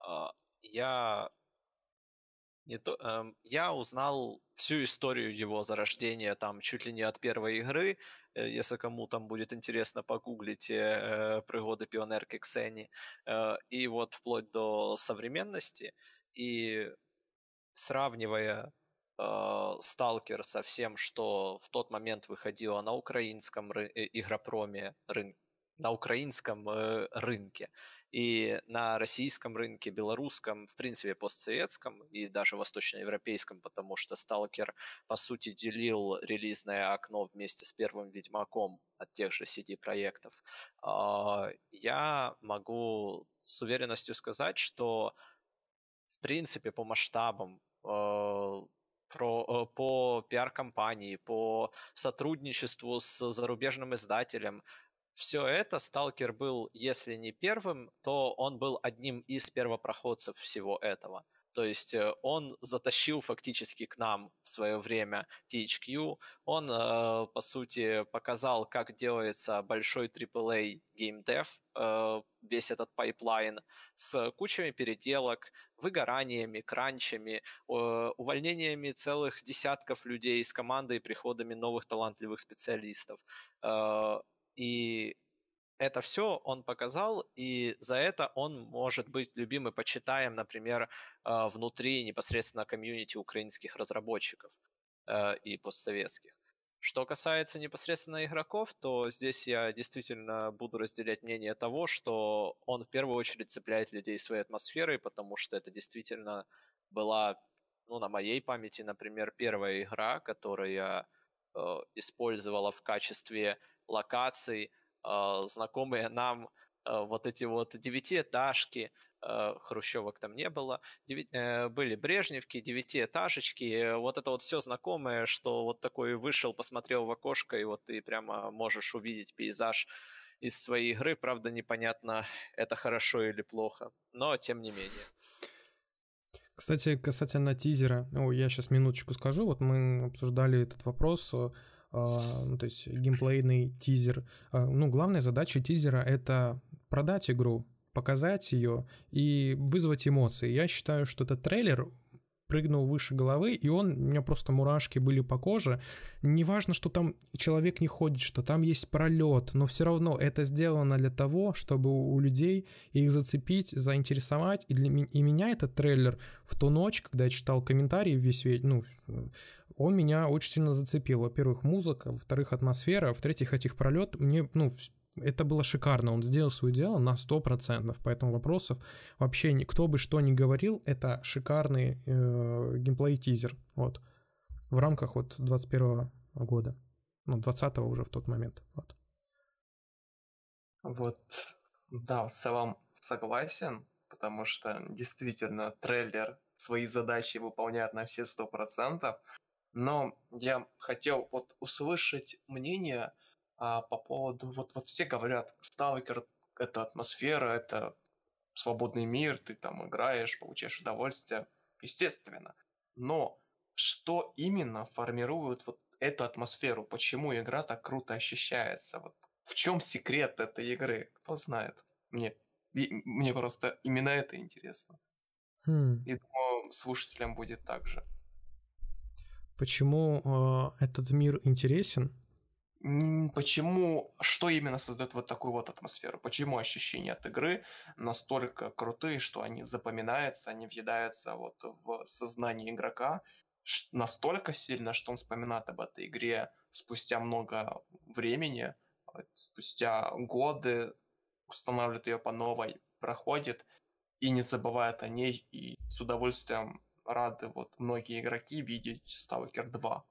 а, я не то, эм, я узнал всю историю его зарождения, там, чуть ли не от первой игры. Э, если кому там будет интересно, погуглите э, пригоды пионерки Ксени. и вот вплоть до современности. И сравнивая Э, сталкер со всем, что в тот момент выходило на украинском ры- э, игропроме рынке на украинском э, рынке и на российском рынке, белорусском, в принципе, постсоветском и даже восточноевропейском, потому что Сталкер, по сути, делил релизное окно вместе с первым Ведьмаком от тех же CD-проектов. Э, а, я могу с уверенностью сказать, что, в принципе, по масштабам э, про, э, по пиар-компании, по сотрудничеству с зарубежным издателем. Все это Сталкер был, если не первым, то он был одним из первопроходцев всего этого. То есть э, он затащил фактически к нам в свое время THQ. Он, э, по сути, показал, как делается большой AAA game dev, весь этот пайплайн с кучами переделок, выгораниями, кранчами, увольнениями целых десятков людей из команды и приходами новых талантливых специалистов. Э, и это все он показал, и за это он может быть любим и почитаем, например, э, внутри непосредственно комьюнити украинских разработчиков э, и постсоветских. Что касается непосредственно игроков, то здесь я действительно буду разделять мнение того, что он в первую очередь цепляет людей своей атмосферой, потому что это действительно была, ну, на моей памяти, например, первая игра, которую я э, использовала в качестве локаций, э, знакомые нам э, вот эти вот девятиэтажки, Э, хрущевок там не было, э, были брежневки, девятиэтажечки, вот это вот все знакомое, что вот такой вышел, посмотрел в окошко, и вот ты прямо можешь увидеть пейзаж из своей игры, правда непонятно, это хорошо или плохо, но тем не менее. Кстати, касательно тизера, ну, я сейчас минуточку скажу, вот мы обсуждали этот вопрос, э, а, ну, то есть геймплейный тизер. Ну, главная задача тизера — это продать игру, показать ее и вызвать эмоции. Я считаю, что этот трейлер прыгнул выше головы, и он, у меня просто мурашки были по коже. Неважно, что там человек не ходит, что там есть пролет, но все равно это сделано для того, чтобы у людей их зацепить, заинтересовать. И, для, и меня этот трейлер в ту ночь, когда я читал комментарии весь вечер, ну, он меня очень сильно зацепил. Во-первых, музыка, во-вторых, атмосфера, в третьих этих пролет. Мне, ну, это было шикарно, он сделал свое дело на 100%, поэтому вопросов вообще никто бы что ни говорил, это шикарный э, геймплей-тизер, вот, в рамках вот 21 года, ну, 20 уже в тот момент, вот. Вот, да, в целом согласен, потому что действительно трейлер свои задачи выполняет на все 100%, но я хотел вот услышать мнение а, по поводу... Вот, вот все говорят, Сталкер — это атмосфера, это свободный мир, ты там играешь, получаешь удовольствие. Естественно. Но что именно формирует вот эту атмосферу? Почему игра так круто ощущается? Вот в чем секрет этой игры? Кто знает? Мне, мне просто именно это интересно. Хм. И думаю, слушателям будет так же. Почему э, этот мир интересен? Почему, что именно создает вот такую вот атмосферу? Почему ощущения от игры настолько крутые, что они запоминаются, они въедаются вот в сознание игрока настолько сильно, что он вспоминает об этой игре спустя много времени, э, спустя годы, устанавливает ее по новой, проходит и не забывает о ней, и с удовольствием рады вот многие игроки видеть Сталкер 2.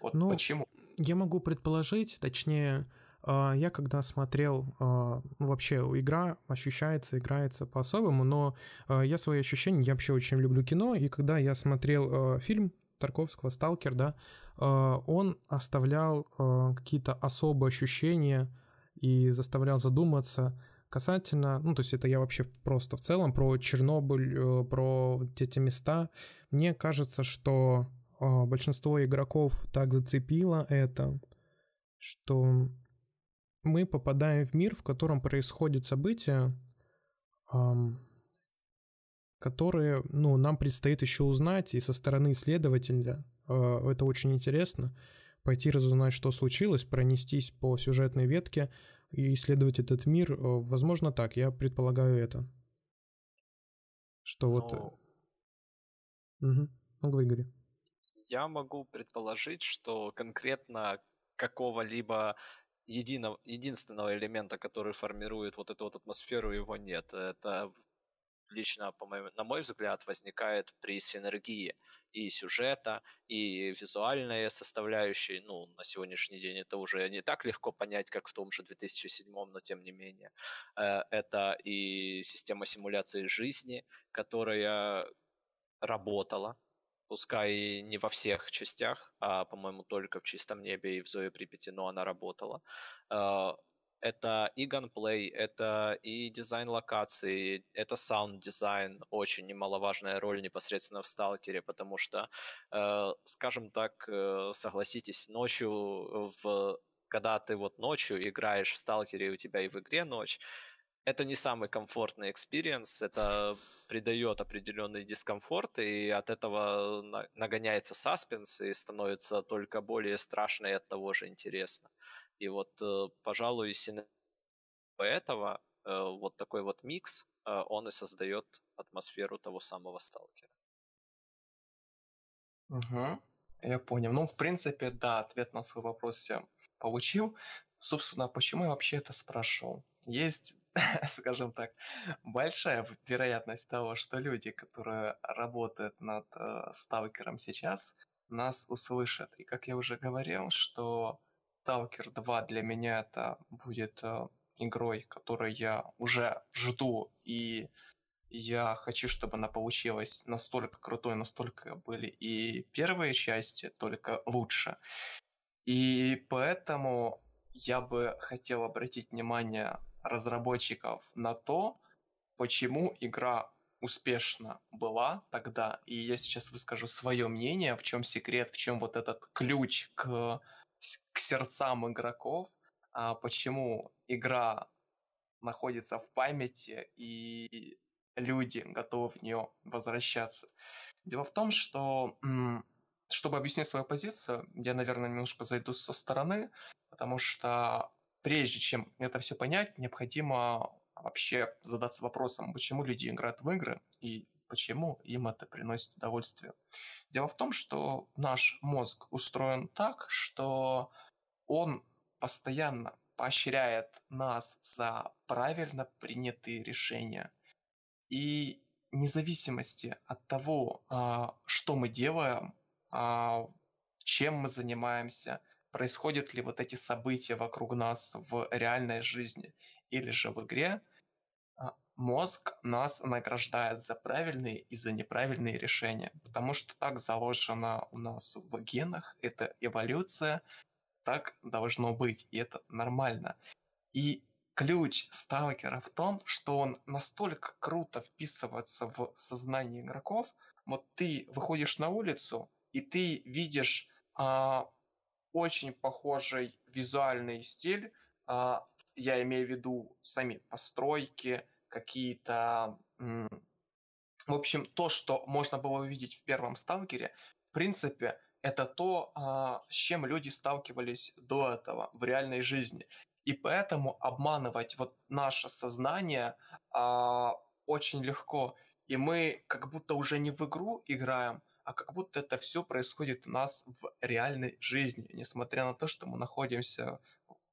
Вот ну, почему? я могу предположить, точнее, а, я когда смотрел, а, вообще игра ощущается, играется по-особому, но а, я свои ощущения, я вообще очень люблю кино, и когда я смотрел фильм Тарковского «Сталкер», да, он оставлял какие-то особые ощущения и заставлял задуматься касательно, ну, то есть это я вообще просто в целом про Чернобыль, э, про эти места. Мне кажется, что а, большинство игроков так зацепило это, что мы попадаем в мир, в котором происходят события, которые ну, нам предстоит еще узнать, и со стороны исследователя а, это очень интересно, пойти разузнать, что случилось, пронестись по сюжетной ветке и исследовать этот мир, а, возможно, так, я предполагаю это. Что э, Но... вот... Угу. Ну, говори, говори я могу предположить, что конкретно какого-либо единого, единственного элемента, который формирует вот эту вот атмосферу, его нет. Это лично, по моему, на мой взгляд, возникает при синергии и сюжета, и визуальной составляющей. Ну, на сегодняшний день это уже не так легко понять, как в том же 2007, но тем не менее. Э, это и система симуляции жизни, которая работала, пускай не во всех частях, а, по-моему, только в «Чистом небе» и в «Зое Припяти», но она работала. А, это и ганплей, это и дизайн локации, это саунд-дизайн. Очень немаловажная роль непосредственно в «Сталкере», потому что, э, скажем так, э, согласитесь, ночью э, в когда ты вот ночью играешь в «Сталкере» и у тебя и в игре ночь, это не самый комфортный экспириенс, это придает определенный дискомфорт, и от этого нагоняется саспенс, и становится только более страшно и от того же интересно. И вот, э, пожалуй, синергия этого, э, вот такой вот микс, э, он и создает атмосферу того самого сталкера. Угу, я понял. Ну, в принципе, да, ответ на свой вопрос я получил. Собственно, почему я вообще это спрашивал? Есть <laughs> скажем так, большая вероятность того, что люди, которые работают над э, Сталкером сейчас, нас услышат. И как я уже говорил, что Сталкер 2 для меня это будет э, игрой, которую я уже жду, и я хочу, чтобы она получилась настолько крутой, настолько были и первые части, только лучше. И поэтому я бы хотел обратить внимание разработчиков на то, почему игра успешно была тогда, и я сейчас выскажу свое мнение, в чем секрет, в чем вот этот ключ к, к сердцам игроков, а почему игра находится в памяти и люди готовы в нее возвращаться. Дело в том, что чтобы объяснить свою позицию, я, наверное, немножко зайду со стороны, потому что прежде чем это все понять, необходимо вообще задаться вопросом, почему люди играют в игры и почему им это приносит удовольствие. Дело в том, что наш мозг устроен так, что он постоянно поощряет нас за правильно принятые решения. И независимости от того, а, что мы делаем, а, чем мы занимаемся – происходят ли вот эти события вокруг нас в реальной жизни или же в игре, а, мозг нас награждает за правильные и за неправильные решения, потому что так заложено у нас в генах, это эволюция, так должно быть, и это нормально. И ключ сталкера в том, что он настолько круто вписывается в сознание игроков, вот ты выходишь на улицу, и ты видишь а, очень похожий визуальный стиль. А, я имею в виду сами постройки, какие-то... В общем, то, что можно было увидеть в первом сталкере, в принципе, это то, а, с чем люди сталкивались до этого в реальной жизни. И поэтому обманывать вот наше сознание а, очень легко. И мы как будто уже не в игру играем, а как будто это все происходит у нас в реальной жизни, несмотря на то, что мы находимся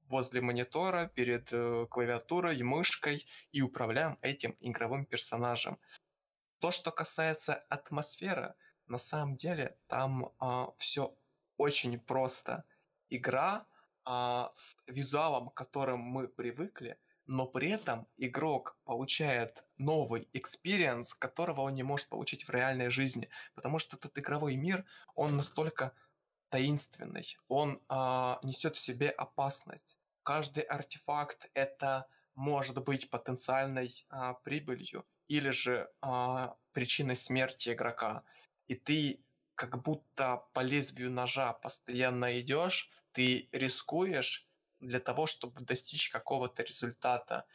возле монитора, перед э, клавиатурой, мышкой и управляем этим игровым персонажем. То, что касается атмосферы, на самом деле там а, все очень просто. Игра а, с визуалом, к которым мы привыкли, но при этом игрок получает новый экспириенс, которого он не может получить в реальной жизни, потому что этот игровой мир, он настолько таинственный, он э, а, несет в себе опасность. Каждый артефакт это может быть потенциальной э, прибылью или же э, причиной смерти игрока. И ты как будто по лезвию ножа постоянно идешь, ты рискуешь, для того, чтобы достичь какого-то результата.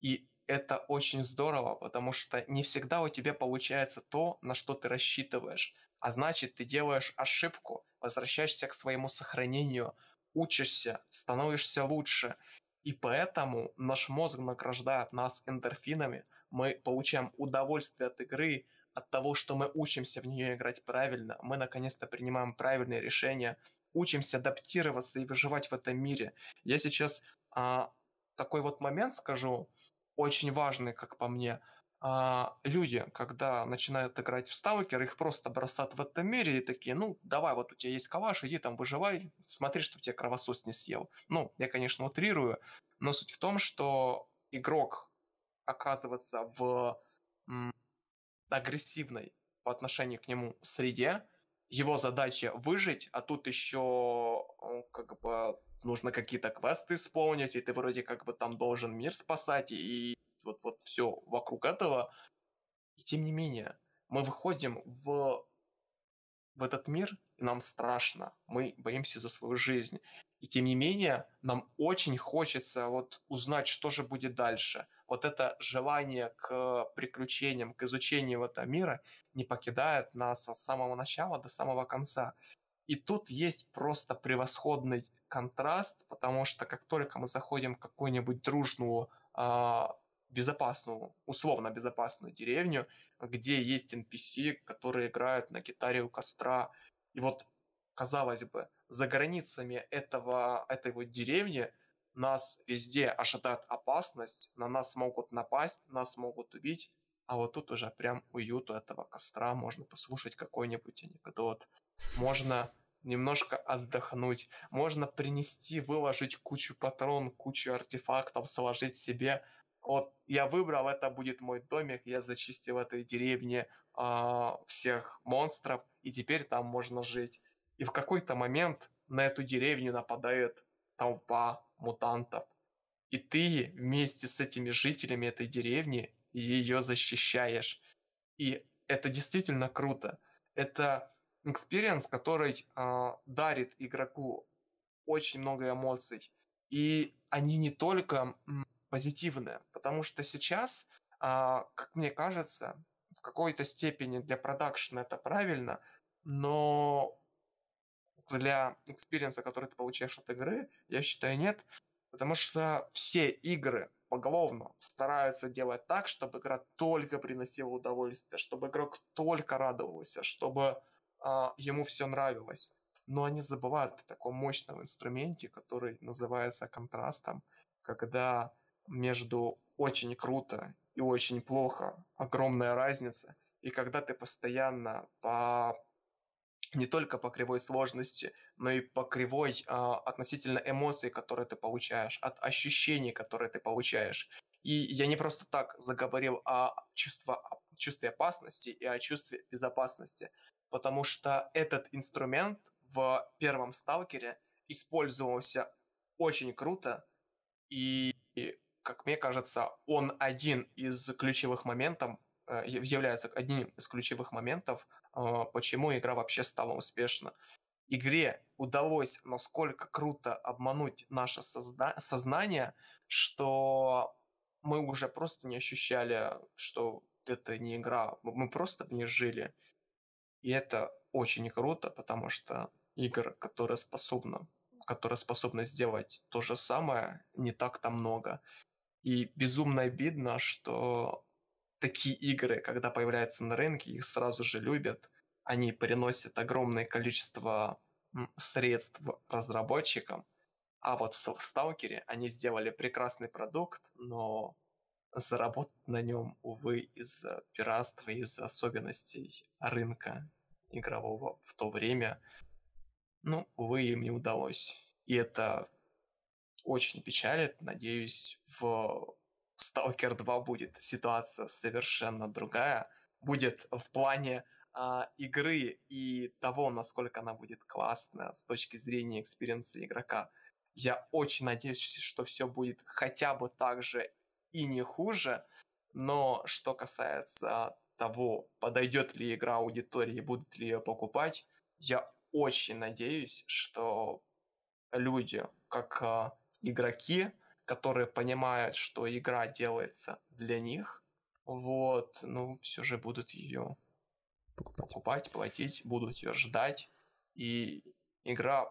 И это очень здорово, потому что не всегда у тебя получается то, на что ты рассчитываешь. А значит, ты делаешь ошибку, возвращаешься к своему сохранению, учишься, становишься лучше. И поэтому наш мозг награждает нас эндорфинами, мы получаем удовольствие от игры, от того, что мы учимся в нее играть правильно, мы наконец-то принимаем правильные решения – учимся адаптироваться и выживать в этом мире. Я сейчас а, такой вот момент скажу, очень важный, как по мне. А, люди, когда начинают играть в сталкер, их просто бросают в этом мире и такие, ну, давай, вот у тебя есть калаш, иди там выживай, смотри, чтобы тебя кровосос не съел. Ну, я, конечно, утрирую, но суть в том, что игрок оказывается в агрессивной по отношению к нему среде, его задача выжить, а тут еще э, как бы нужно какие-то квесты исполнить, и ты вроде как бы там должен мир спасать, и вот, вот все вокруг этого. И тем не менее, мы выходим в, в этот мир, и нам страшно, мы боимся за свою жизнь. И тем не менее, нам очень хочется вот узнать, что же будет дальше вот это желание к приключениям, к изучению этого мира не покидает нас от самого начала до самого конца. И тут есть просто превосходный контраст, потому что как только мы заходим в какую-нибудь дружную, а, безопасную, условно безопасную деревню, где есть NPC, которые играют на гитаре у костра, и вот, казалось бы, за границами этого, этой вот деревни – нас везде ожидает опасность, на нас могут напасть, нас могут убить. А вот тут уже прям уют у этого костра можно послушать какой-нибудь анекдот. Можно немножко отдохнуть. Можно принести, выложить кучу патрон, кучу артефактов, сложить себе. Вот я выбрал, это будет мой домик, я зачистил этой деревне э, всех монстров, и теперь там можно жить. И в какой-то момент на эту деревню нападает толпа мутантов. И ты вместе с этими жителями этой деревни ее защищаешь. И это действительно круто. Это экспириенс, который э, дарит игроку очень много эмоций. И они не только позитивные, потому что сейчас, э, как мне кажется, в какой-то степени для продакшена это правильно, но для экспириенса, который ты получаешь от игры, я считаю, нет. Потому что все игры поголовно стараются делать так, чтобы игра только приносила удовольствие, чтобы игрок только радовался, чтобы э, ему все нравилось. Но они забывают о таком мощном инструменте, который называется контрастом, когда между очень круто и очень плохо огромная разница, и когда ты постоянно по не только по кривой сложности, но и по кривой а, относительно эмоций, которые ты получаешь, от ощущений, которые ты получаешь. И я не просто так заговорил о, чувство, о чувстве опасности и о чувстве безопасности, потому что этот инструмент в первом сталкере использовался очень круто, и как мне кажется, он один из ключевых моментов Э, является одним из ключевых моментов, а, почему игра вообще стала успешна. Игре удалось насколько круто обмануть наше созна- сознание, что мы уже просто не ощущали, что это не игра, мы просто в ней жили. И это очень круто, потому что игр, которые способны, которые способны сделать то же самое, не так-то много. И безумно обидно, что такие игры, когда появляются на рынке, их сразу же любят. Они приносят огромное количество средств разработчикам. А вот в Сталкере они сделали прекрасный продукт, но заработать на нем, увы, из-за пиратства, из-за особенностей рынка игрового в то время, ну, увы, им не удалось. И это очень печалит. Надеюсь, в в Stalker 2 будет ситуация совершенно другая. Будет в плане а, игры и того, насколько она будет классная с точки зрения экспириенса игрока. Я очень надеюсь, что все будет хотя бы так же и не хуже, но что касается того, подойдет ли игра аудитории, будут ли ее покупать, я очень надеюсь, что люди, как а, игроки, которые понимают, что игра делается для них, вот, ну, все же будут ее покупать. покупать, платить, будут ее ждать, и игра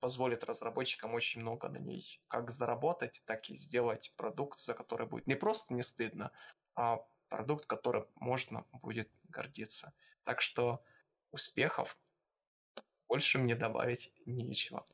позволит разработчикам очень много на ней как заработать, так и сделать продукт, за который будет не просто не стыдно, а продукт, которым можно будет гордиться. Так что успехов больше мне добавить нечего.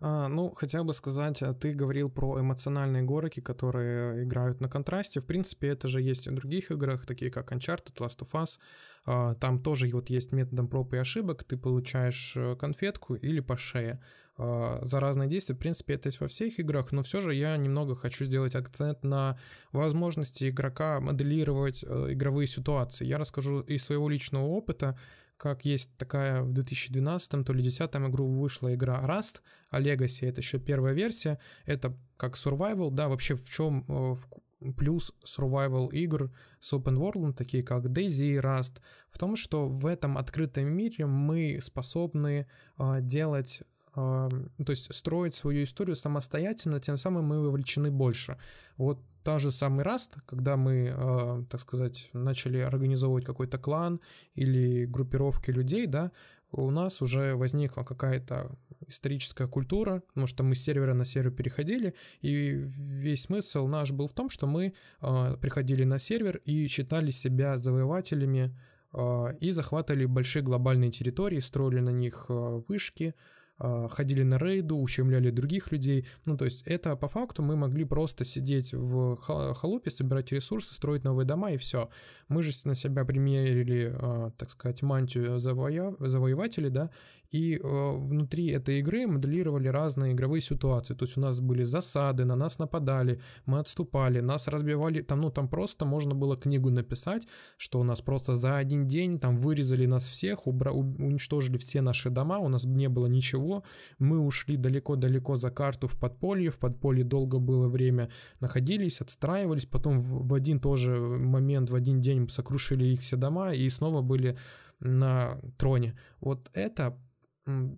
А, ну, хотел бы сказать, а, ты говорил про эмоциональные горки, которые играют на контрасте. В принципе, это же есть и в других играх, такие как Uncharted, Last of Us. А, там тоже вот есть методом проб и ошибок. Ты получаешь э, конфетку или по шее а, за разные действия. В принципе, это есть во всех играх, но все же я немного хочу сделать акцент на возможности игрока моделировать э, игровые ситуации. Я расскажу из своего личного опыта как есть такая в 2012 то ли 2010 игру вышла игра Rust, а Legacy это еще первая версия, это как survival, да, вообще в чем э, в плюс survival игр с open world, такие как Daisy Rust, в том, что в этом открытом мире мы способны э, делать э, то есть строить свою историю самостоятельно, тем самым мы вовлечены больше. Вот та же самый Раст, когда мы, э, так сказать, начали организовывать какой-то клан или группировки людей, да, у нас уже возникла какая-то историческая культура, потому что мы с сервера на сервер переходили, и весь смысл наш был в том, что мы э, приходили на сервер и считали себя завоевателями э, и захватывали большие глобальные территории, строили на них э, вышки, э, а, ходили на рейду, ущемляли других людей. Ну, то есть это по факту мы могли просто сидеть в халупе, собирать ресурсы, строить новые дома и все. Мы же на себя примерили, а, так сказать, мантию завоев завоевателей, да, и а, внутри этой игры моделировали разные игровые ситуации. То есть у нас были засады, на нас нападали, мы отступали, нас разбивали, там, ну, там просто можно было книгу написать, что у нас просто за один день там вырезали нас всех, убра... уничтожили все наши дома, у нас не было ничего, того, мы ушли далеко-далеко за карту в подполье, в подполье долго было время, находились, отстраивались, потом в, в один тоже момент, в один день сокрушили их все дома и снова были на троне. Вот это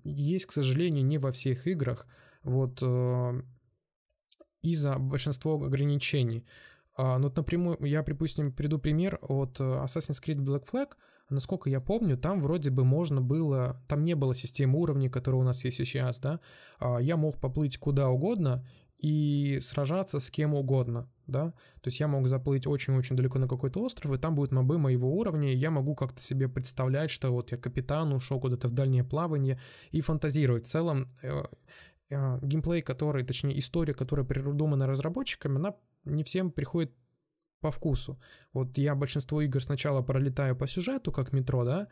есть, к сожалению, не во всех играх, вот э, из-за большинства ограничений. А, ну, вот напрямую, я, припустим, приду пример Вот э, Assassin's Creed Black Flag — насколько я помню, там вроде бы можно было, там не было системы уровней, которая у нас есть сейчас, да, а, я мог поплыть куда угодно и сражаться с кем угодно, да, то есть я мог заплыть очень-очень далеко на какой-то остров, и там будут мобы моего уровня, и я могу как-то себе представлять, что вот я капитан, ушел куда-то в дальнее плавание, и фантазировать. В целом, э, э, геймплей, который, точнее, история, которая придумана разработчиками, она не всем приходит по вкусу. Вот я большинство игр сначала пролетаю по сюжету, как метро, да,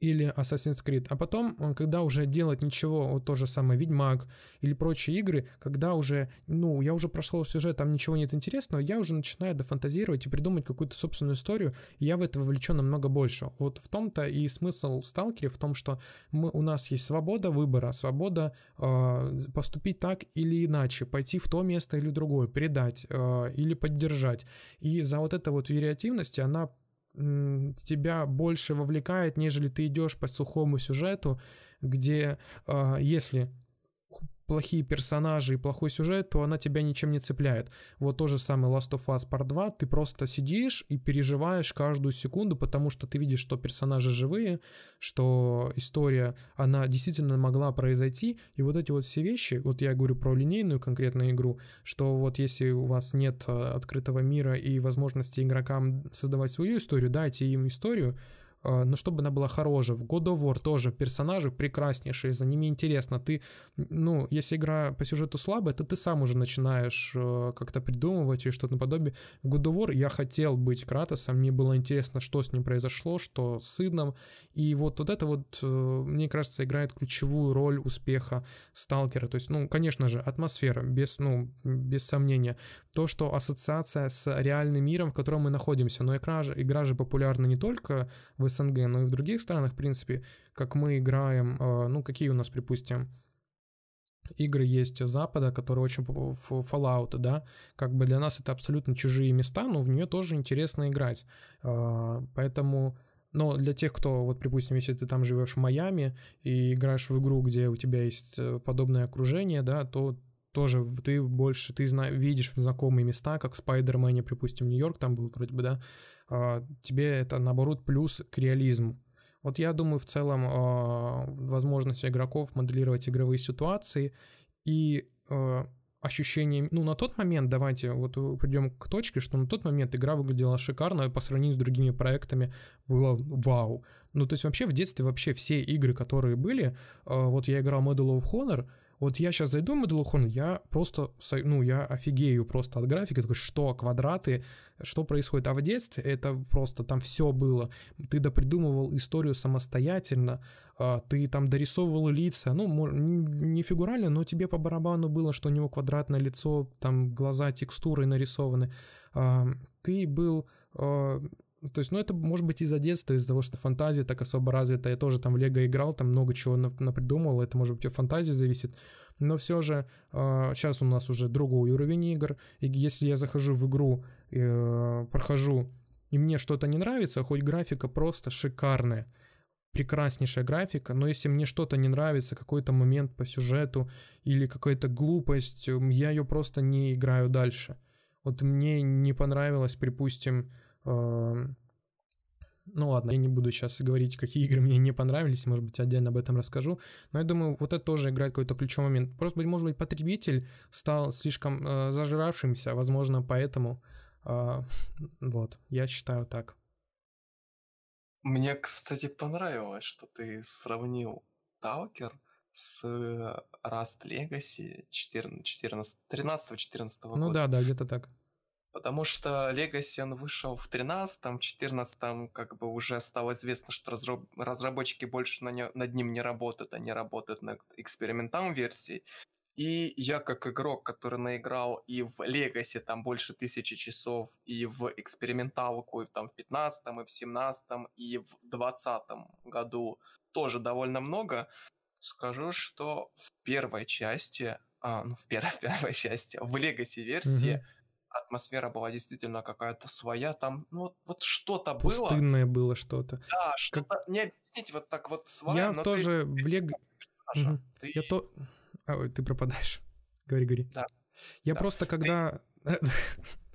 или Assassin's Creed. А потом, э, когда уже делать ничего, вот то же самое Ведьмак или прочие игры, когда уже, ну, я уже прошел сюжет, там ничего нет интересного, я уже начинаю дофантазировать и придумать какую-то собственную историю, и я в это вовлечен намного больше. Вот в том-то и смысл Сталкера в том, что мы, у нас есть свобода выбора, свобода э, поступить так или иначе, пойти в то место или в другое, передать э, или поддержать. И за вот это вот вариативность, она тебя больше вовлекает, нежели ты идешь по сухому сюжету, где а, если плохие персонажи и плохой сюжет, то она тебя ничем не цепляет. Вот то же самое Last of Us Part 2, ты просто сидишь и переживаешь каждую секунду, потому что ты видишь, что персонажи живые, что история, она действительно могла произойти, и вот эти вот все вещи, вот я говорю про линейную конкретную игру, что вот если у вас нет э, открытого мира и возможности игрокам создавать свою историю, дайте им историю, а, но ну, чтобы она была хороша. В God of War тоже персонажи прекраснейшие, за ними интересно. Ты, ну, если игра по сюжету слабая, то ты сам уже начинаешь э, как-то придумывать или что-то наподобие. В God of War я хотел быть Кратосом, мне было интересно, что с ним произошло, что с сыном. И вот, вот это вот, э, мне кажется, играет ключевую роль успеха Сталкера. То есть, ну, конечно же, атмосфера, без, ну, без сомнения. То, что ассоциация с реальным миром, в котором мы находимся. Но игра же, игра же популярна не только в СНГ, но и в других странах, в принципе, как мы играем, э, ну, какие у нас, припустим, игры есть Запада, которые очень Fallout, да, как бы для нас это абсолютно чужие места, но в нее тоже интересно играть. Э, поэтому, но для тех, кто, вот, припустим, если ты там живешь в Майами и играешь в игру, где у тебя есть э, подобное окружение, да, то тоже ты больше, ты зна- видишь знакомые места, как в Спайдермене, припустим, Нью-Йорк там был вроде бы, да, а, тебе это, наоборот, плюс к реализму. Вот я думаю, в целом, а, возможность игроков моделировать игровые ситуации и а, ощущение, ну, на тот момент, давайте вот э, придем к точке, что на тот момент игра выглядела шикарно, по сравнению с другими проектами было вау. Ну, то есть вообще в детстве вообще все игры, которые были, вот я играл Medal of Honor, вот я сейчас зайду в Медлухон, я просто, ну, я офигею просто от графики, такой, что, квадраты, что происходит. А в детстве это просто, там все было. Ты допридумывал историю самостоятельно, а, ты там дорисовывал лица, ну, не фигурально, но тебе по барабану было, что у него квадратное лицо, там глаза, текстуры нарисованы. А, ты был а, ну, то есть, ну, это может быть из-за детства, из-за того, что фантазия так особо развита. Я тоже там в Лего играл, там много чего напридумывал. Это, может быть, от фантазии зависит. Но все же, э, а, сейчас у нас уже другой уровень игр. И если я захожу в игру, э, прохожу, и мне что-то не нравится, хоть графика просто шикарная, прекраснейшая графика, но если мне что-то не нравится, какой-то момент по сюжету или какая-то глупость, я ее просто не играю дальше. Вот мне не понравилось, припустим, ну ладно, я не буду сейчас говорить, какие игры мне не понравились, может быть, отдельно об этом расскажу, но я думаю, вот это тоже играет какой-то ключевой момент. Просто, быть, может быть, потребитель стал слишком э, зажравшимся, возможно, поэтому, э, <laughs> вот, я считаю так. Мне, кстати, понравилось, что ты сравнил Талкер с Rust Legacy 14, 14, 13-14 года. Ну да, да, где-то так. Потому что Legacy он вышел в 13-14, как бы уже стало известно, что разработчики больше на не, над ним не работают, они работают над экспериментальной версией. И я как игрок, который наиграл и в Legacy там больше тысячи часов, и в эксперименталку и там в 15 и в 17 и в 20 году тоже довольно много, скажу, что в первой части, а, ну в, первой <laughs> в первой части, в Legacy версии mm-hmm атмосфера была действительно какая-то своя, там, ну, вот, вот что-то было. Пустынное было что-то. Да, что-то, как... не объяснить вот так вот своя Я тоже ты... в Лего... Угу. Ты... Я то... А, ой, ты пропадаешь. <laughs> Говори, говори. Да. Я да. просто когда... Ты... <laughs>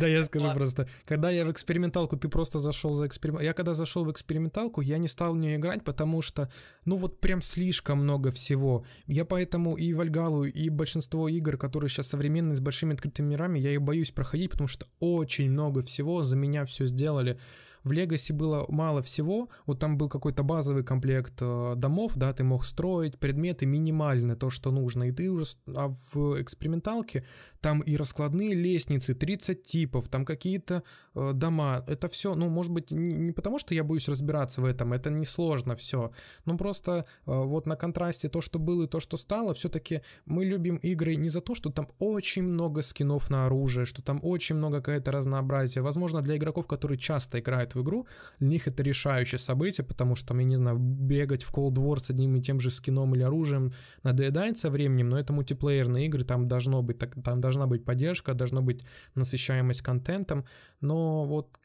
Да, я скажу просто. Когда я в эксперименталку, ты просто зашел за эксперимент. Я когда зашел в эксперименталку, я не стал в нее играть, потому что, ну вот прям слишком много всего. Я поэтому и Вальгалу, и большинство игр, которые сейчас современные с большими открытыми мирами, я их боюсь проходить, потому что очень много всего, за меня все сделали в Legacy было мало всего, вот там был какой-то базовый комплект э, домов, да, ты мог строить, предметы минимальны, то, что нужно, и ты уже, а в эксперименталке там и раскладные лестницы, 30 типов, там какие-то э, дома, это все, ну, может быть, не потому, что я боюсь разбираться в этом, это несложно все, но просто э, вот на контрасте то, что было и то, что стало, все-таки мы любим игры не за то, что там очень много скинов на оружие, что там очень много какое-то разнообразие, возможно, для игроков, которые часто играют играют в игру, для них это решающее событие, потому что, там, я не знаю, бегать в Cold War с одним и тем же скином или оружием надоедает со временем, но это мультиплеерные игры, там должно быть, так, там должна быть поддержка, должна быть насыщаемость контентом, но вот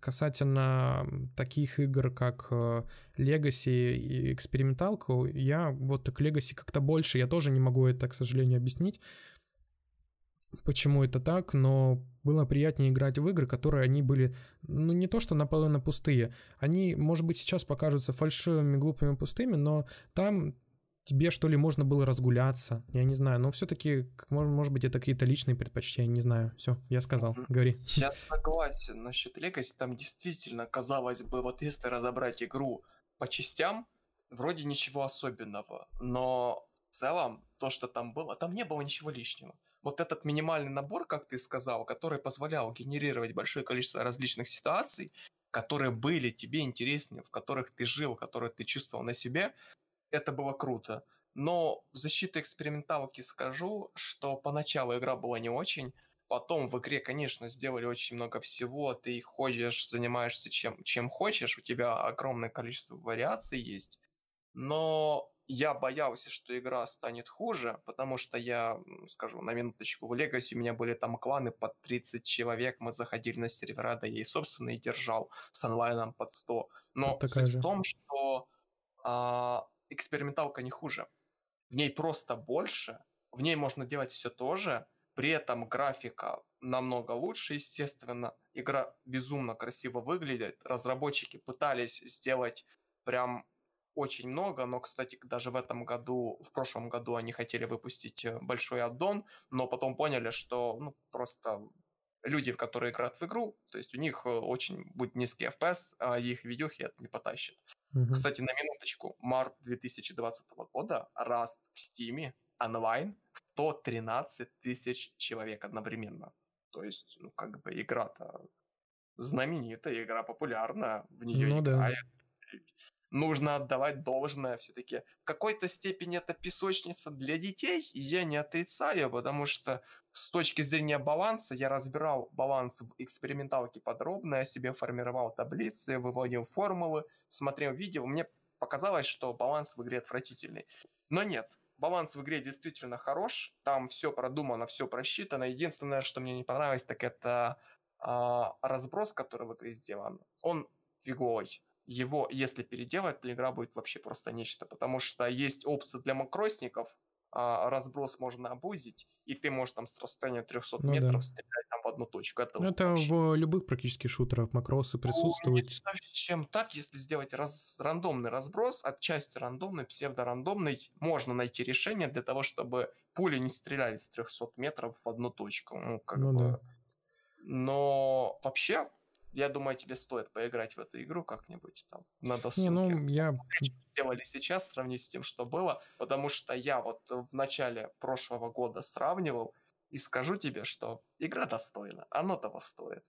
касательно таких игр, как э, Legacy и эксперименталку, я вот к Legacy как-то больше, я тоже не могу это, к сожалению, объяснить, почему это так, но было приятнее играть в игры, которые они были, ну, не то что наполовину пустые. Они, может быть, сейчас покажутся фальшивыми, глупыми, пустыми, но там тебе, что ли, можно было разгуляться, я не знаю, но все-таки, может, быть, это какие-то личные предпочтения, не знаю, все, я сказал, говори. Я согласен насчет Legacy, там действительно, казалось бы, вот если разобрать игру по частям, вроде ничего особенного, но в целом то, что там было, там не было ничего лишнего вот этот минимальный набор, как ты сказал, который позволял генерировать большое количество различных ситуаций, которые были тебе интереснее, в которых ты жил, которые ты чувствовал на себе, это было круто. Но в защиту эксперименталки скажу, что поначалу игра была не очень, потом в игре, конечно, сделали очень много всего, ты ходишь, занимаешься чем, чем хочешь, у тебя огромное количество вариаций есть, но я боялся, что игра станет хуже, потому что я, скажу, на минуточку, в Legacy у меня были там кланы под 30 человек, мы заходили на сервера, да я и собственно и держал с онлайном под 100. Но Тут суть же. в том, что а, эксперименталка не хуже. В ней просто больше, в ней можно делать все то же, при этом графика намного лучше, естественно, игра безумно красиво выглядит, разработчики пытались сделать прям очень много, но, кстати, даже в этом году, в прошлом году они хотели выпустить э, большой аддон, но потом поняли, что ну, просто люди, которые играют в игру, то есть у них э, очень будет низкий FPS, а их видюхи это не потащит. Угу. Кстати, на минуточку, март 2020 года Rust в Steam онлайн 113 тысяч человек одновременно. То есть, ну, как бы игра-то знаменитая, игра популярна, в нее ну, играет. Да нужно отдавать должное все-таки. В какой-то степени это песочница для детей, я не отрицаю, потому что с точки зрения баланса я разбирал баланс в эксперименталке подробно, я себе формировал таблицы, выводил формулы, смотрел видео, мне показалось, что баланс в игре отвратительный. Но нет, баланс в игре действительно хорош, там все продумано, все просчитано. Единственное, что мне не понравилось, так это а, разброс, который в игре сделан. Он фиговый его, если переделать, то игра будет вообще просто нечто, потому что есть опция для макросников, а разброс можно обузить, и ты можешь там с расстояния 300 ну, метров да. стрелять там в одну точку. Это, ну, это вообще... в любых практически шутерах макросы ну, присутствуют. Ну, чем так, если сделать раз... рандомный разброс, отчасти рандомный, псевдорандомный, можно найти решение для того, чтобы пули не стреляли с 300 метров в одну точку. Ну, как ну, бы... Да. Но вообще я думаю, тебе стоит поиграть в эту игру как-нибудь там на досуге. Не, ну, я... Сделали сейчас, сравнить с тем, что было, потому что я вот э, в начале прошлого года сравнивал, и скажу тебе, что игра достойна, оно того стоит.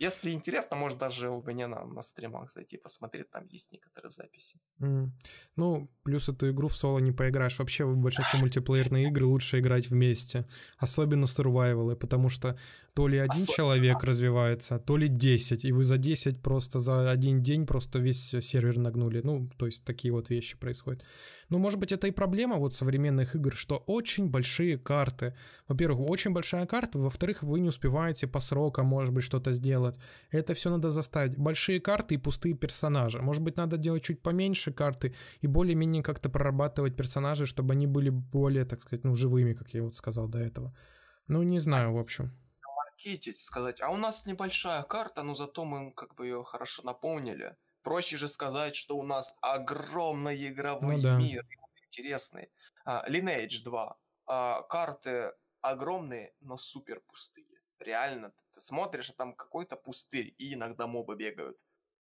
Если интересно, может даже у меня на стримах зайти посмотреть, там есть некоторые записи. Mm. Ну, плюс эту игру в соло не поиграешь. Вообще в большинстве мультиплеерной игры лучше играть вместе. Особенно сурвайвелы, потому что то ли один Особенно. человек развивается, то ли 10, и вы за 10 просто за один день просто весь сервер нагнули. Ну, то есть такие вот вещи происходят. Ну, может быть, это и проблема вот современных игр, что очень большие карты. Во-первых, очень большая карта, во-вторых, вы не успеваете по срокам, может быть, что-то сделать. Это все надо заставить. Большие карты и пустые персонажи. Может быть, надо делать чуть поменьше карты и более-менее как-то прорабатывать персонажи, чтобы они были более, так сказать, ну, живыми, как я вот сказал до этого. Ну, не знаю, в общем маркетить, сказать, а у нас небольшая карта, но зато мы как бы ее хорошо наполнили. Проще же сказать, что у нас огромный игровой ну, да. мир, интересный. А, Lineage 2. А, карты огромные, но супер пустые. Реально, ты смотришь, а там какой-то пустырь, и иногда мобы бегают.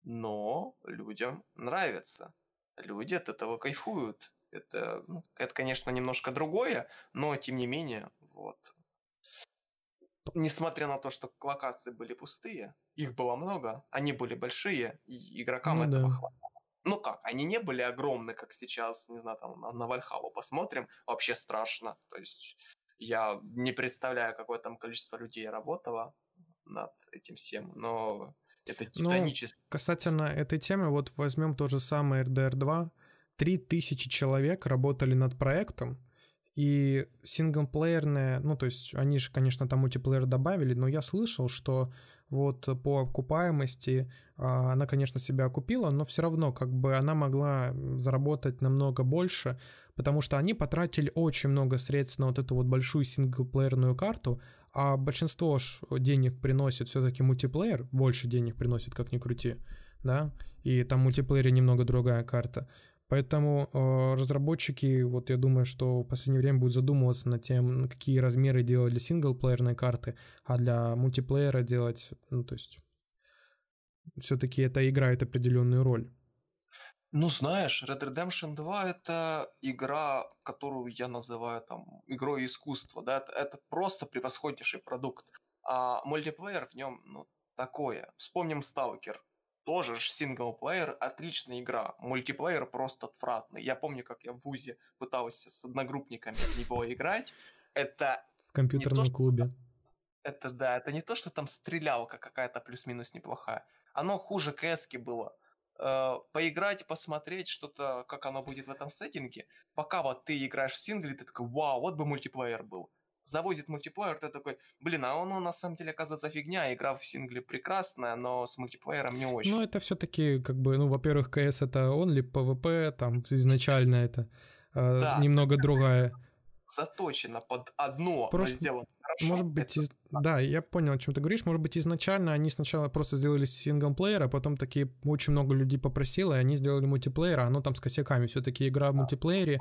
Но людям нравится. Люди от этого кайфуют. Это, ну, это, конечно, немножко другое, но тем не менее, вот. Несмотря на то, что локации были пустые, их было много, они были большие, и игрокам ну, этого да. хватало. Ну как, они не были огромны, как сейчас, не знаю, там на, на Вальхалу посмотрим, вообще страшно. То есть я не представляю, какое там количество людей работало над этим всем, но это титанически. Ну, касательно этой темы, вот возьмем то же самое RDR 2. три тысячи человек работали над проектом, и синглплеерные, ну то есть они же, конечно, там мультиплеер добавили, но я слышал, что вот по окупаемости а, она, конечно, себя окупила, но все равно как бы она могла заработать намного больше, потому что они потратили очень много средств на вот эту вот большую синглплеерную карту, а большинство ж денег приносит все-таки мультиплеер, больше денег приносит, как ни крути, да, и там в мультиплеере немного другая карта. Поэтому э, разработчики, вот я думаю, что в последнее время будут задумываться над тем, какие размеры делать для синглплеерной карты, а для мультиплеера делать, ну то есть все-таки это играет определенную роль. Ну, знаешь, Red Redemption 2 это игра, которую я называю там игрой искусства, да, это, это просто превосходнейший продукт. А мультиплеер в нем, ну, такое. Вспомним Сталкер. Тоже ж синглплеер – отличная игра, мультиплеер просто отвратный. Я помню, как я в ВУЗе пытался с одногруппниками в него играть. Это... В компьютерном клубе. Это да, это не то, что там стрелялка какая-то плюс-минус неплохая. Оно хуже кэски было. Э, поиграть, посмотреть что-то, как оно будет в этом сеттинге. Пока вот ты играешь в сингле, ты такой, вау, вот бы мультиплеер был завозит мультиплеер, ты такой, блин, а он, он на самом деле оказывается фигня, игра в сингле прекрасная, но с мультиплеером не очень. Ну, это все таки как бы, ну, во-первых, КС это он ли PvP, там изначально это а, немного другая. Заточено под одно, просто, сделано хорошо. Может быть, из... да, я понял, о чем ты говоришь. Может быть, изначально они сначала просто сделали синглплеер, а потом такие очень много людей попросило, и они сделали мультиплеер, а оно там с косяками. Все-таки игра в мультиплеере.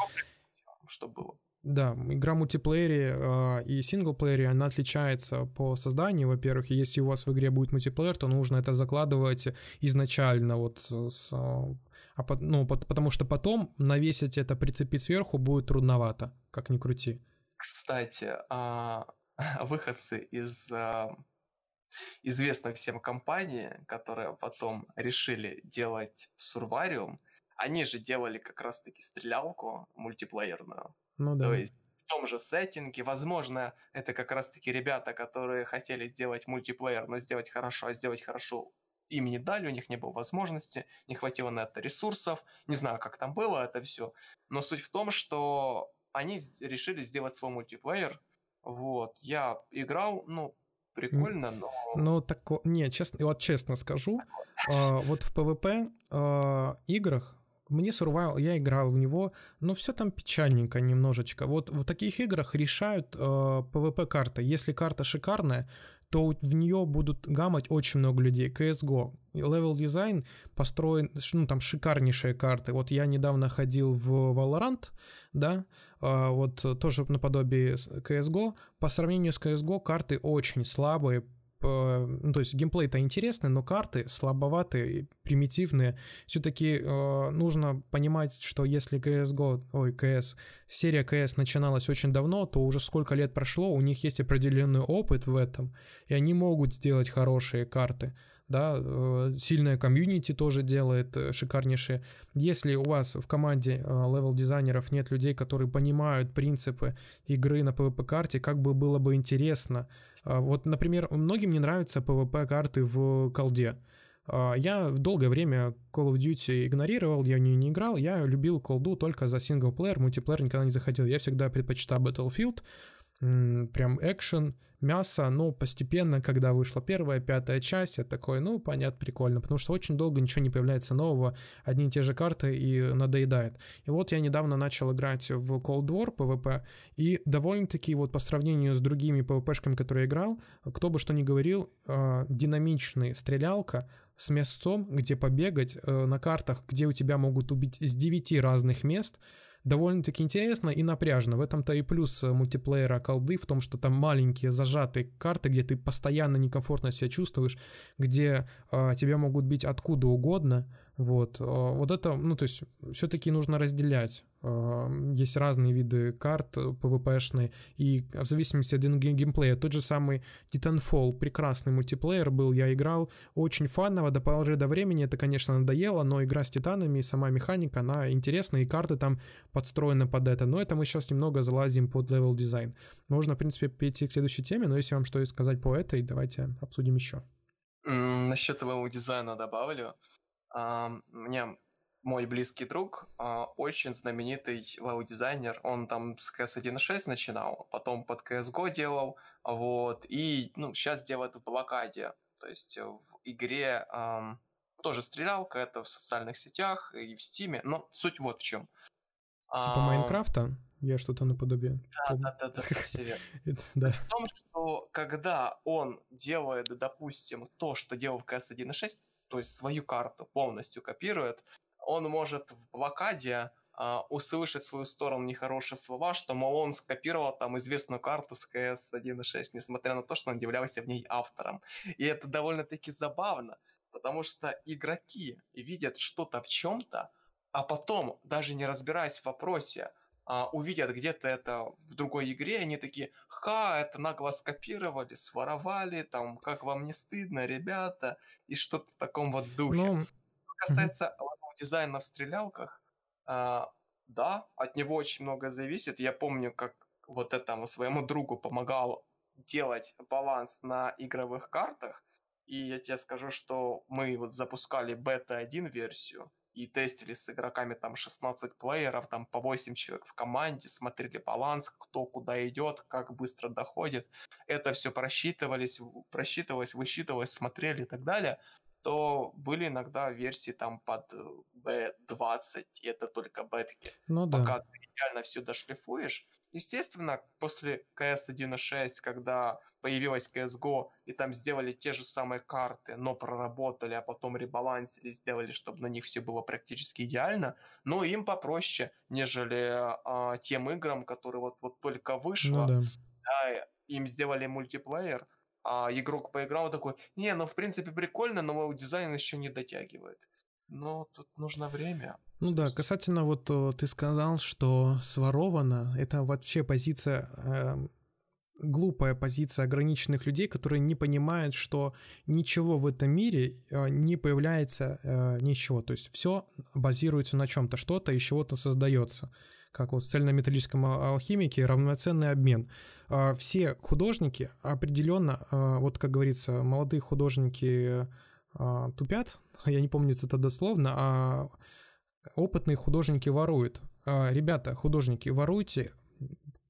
Что было? Да, игра мультиплеере э, и синглплеере, она отличается по созданию, во-первых, если у вас в игре будет мультиплеер, то нужно это закладывать изначально, вот, с, а, а по, ну, по, потому что потом навесить это, прицепить сверху будет трудновато, как ни крути. Кстати, э, <laughs> выходцы из э, известных всем компании, которые потом решили делать Сурвариум, они же делали как раз-таки стрелялку мультиплеерную. Ну да. То есть в том же сеттинге, возможно, это как раз-таки ребята, которые хотели сделать мультиплеер, но сделать хорошо, а сделать хорошо им не дали, у них не было возможности, не хватило на это ресурсов, не знаю, как там было это все, но суть в том, что они решили сделать свой мультиплеер, вот, я играл, ну, прикольно, но... Ну, так, не, честно, вот честно скажу, а, вот в PvP а, играх мне Survival, я играл в него, но все там печальненько немножечко. Вот в таких играх решают э, PvP карты. Если карта шикарная, то в нее будут гамать очень много людей. CSGO. Левел дизайн построен, ну там шикарнейшие карты. Вот я недавно ходил в Valorant, да, э, вот тоже наподобие CSGO. По сравнению с CSGO карты очень слабые, Э, ну, то есть геймплей-то интересный, но карты слабоватые, примитивные. Все-таки э, нужно понимать, что если CSGO, ой, CS, серия CS начиналась очень давно, то уже сколько лет прошло, у них есть определенный опыт в этом, и они могут сделать хорошие карты да, э, сильное комьюнити тоже делает э, шикарнейшие. Если у вас в команде э, левел-дизайнеров нет людей, которые понимают принципы игры на PvP-карте, как бы было бы интересно. Вот, например, многим не нравятся PvP-карты в колде. Я в долгое время Call of Duty игнорировал, я в нее не играл, я любил колду только за синглплеер, мультиплеер никогда не заходил. Я всегда предпочитал Battlefield, прям экшен, мясо, но постепенно, когда вышла первая, пятая часть, я такой, ну, понятно, прикольно, потому что очень долго ничего не появляется нового, одни и те же карты и надоедает. И вот я недавно начал играть в Cold War PvP, и довольно-таки вот по сравнению с другими PvP-шками, которые я играл, кто бы что ни говорил, э, динамичный стрелялка с местцом, где побегать, э, на картах, где у тебя могут убить с 9 разных мест — довольно-таки интересно и напряжно. В этом-то и плюс э, мультиплеера колды, в том, что там маленькие зажатые карты, где ты постоянно некомфортно себя чувствуешь, где э, а, тебя могут бить откуда угодно. Вот, а, вот это, ну, то есть, все-таки нужно разделять есть разные виды карт PvP-шные, э, и а, в зависимости от геймплея. Тот же самый Titanfall, прекрасный мультиплеер был, я играл, очень фаново, до поры до времени это, конечно, надоело, но игра с Титанами и сама механика, она интересная и карты там подстроены под это. Но это мы сейчас немного залазим под левел дизайн. Можно, в принципе, перейти к следующей теме, но если вам что сказать по этой, давайте обсудим еще. Насчет левел дизайна добавлю. Мне мой близкий друг, а, очень знаменитый лау-дизайнер, он там с CS 1.6 начинал, потом под CSGO делал, вот, и, ну, сейчас делает в блокаде, то есть в игре эм, тоже стрелялка, это в социальных сетях и в Стиме, но суть вот в чем. Типа Майнкрафта? Я что-то наподобие. Да, да, да, да, <laughs> да. В том, что когда он делает, допустим, то, что делал в CS 1.6, то есть свою карту полностью копирует, он может в блокаде э, услышать свою сторону нехорошие слова, что, мол, он скопировал там известную карту с КС 1.6, несмотря на то, что он являлся в ней автором. И это довольно-таки забавно, потому что игроки видят что-то в чем-то, а потом, даже не разбираясь в вопросе, а, увидят где-то это в другой игре, они такие, ха, это нагло скопировали, своровали, там, как вам не стыдно, ребята, и что-то в таком вот духе. Ну... Что касается mm-hmm дизайна в стрелялках, э, да, от него очень многое зависит. Я помню, как вот этому своему другу помогал делать баланс на игровых картах, и я тебе скажу, что мы вот запускали бета-1 версию и тестили с игроками там 16 плееров, там по 8 человек в команде, смотрели баланс, кто куда идет, как быстро доходит. Это все просчитывались, просчитывалось, высчитывалось, смотрели и так далее то были иногда версии там под B20, э, и это только бетки. Ну да. Пока ты реально все дошлифуешь. Естественно, после CS 1.6, когда появилась CSGO, и там сделали те же самые карты, но проработали, а потом ребалансили, сделали, чтобы на них все было практически идеально, но им попроще, нежели а, тем играм, которые вот, вот только вышло. Ну, да. да, им сделали мультиплеер, а игрок поиграл такой, не, ну в принципе прикольно, но дизайн еще не дотягивает. Но тут нужно время. Ну да, касательно вот э, ты сказал, что своровано, это вообще позиция, э, глупая позиция ограниченных людей, которые не понимают, что ничего в этом мире э, не появляется э, ничего, то есть все базируется на чем-то, что-то из чего-то создается как вот в цельнометаллическом а, алхимике, равноценный обмен. А, все художники определенно, а, вот как говорится, молодые художники тупят, <laughs> я не помню это дословно, а опытные художники воруют. Ребята, художники, воруйте,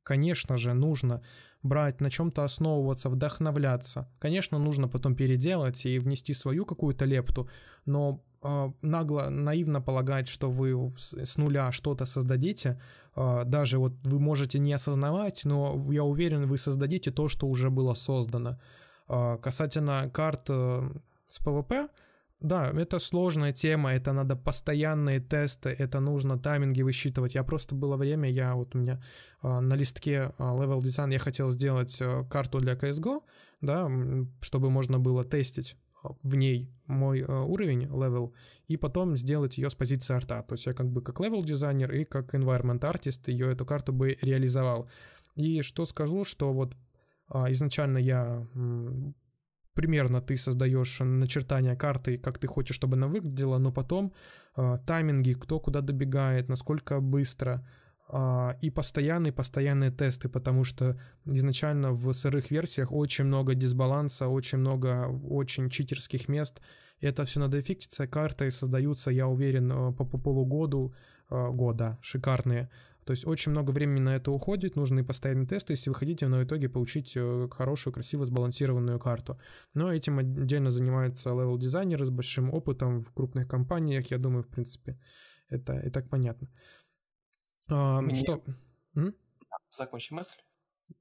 конечно же, нужно брать, на чем-то основываться, вдохновляться. Конечно, нужно потом переделать и внести свою какую-то лепту, но а, нагло, наивно полагать, что вы с нуля что-то создадите. А, даже вот вы можете не осознавать, но я уверен, вы создадите то, что уже было создано. А, касательно карт э, с PvP, да, это сложная тема, это надо постоянные тесты, это нужно тайминги высчитывать. Я просто было время, я вот у меня э, на листке э, Level Design я хотел сделать э, карту для CSGO, да, чтобы можно было тестить в ней мой э, уровень, левел, и потом сделать ее с позиции арта. То есть я как бы как левел дизайнер и как environment артист ее эту карту бы реализовал. И что скажу, что вот а, изначально я примерно ты создаешь начертание карты, как ты хочешь, чтобы она выглядела, но потом э, тайминги, кто куда добегает, насколько быстро, а, и постоянные-постоянные тесты, потому что изначально в сырых версиях очень много дисбаланса, очень много очень читерских мест. Это все надо эффектиться, карты создаются, я уверен, а, по, по полугоду, а, года, шикарные. То есть очень много времени на это уходит, нужны постоянные тесты, если вы хотите но в итоге получить э, хорошую, красиво сбалансированную карту. Но этим отдельно занимаются левел-дизайнеры с большим опытом в крупных компаниях, я думаю, в принципе, это и так понятно. А, Мне... Что? М? Закончи мысль.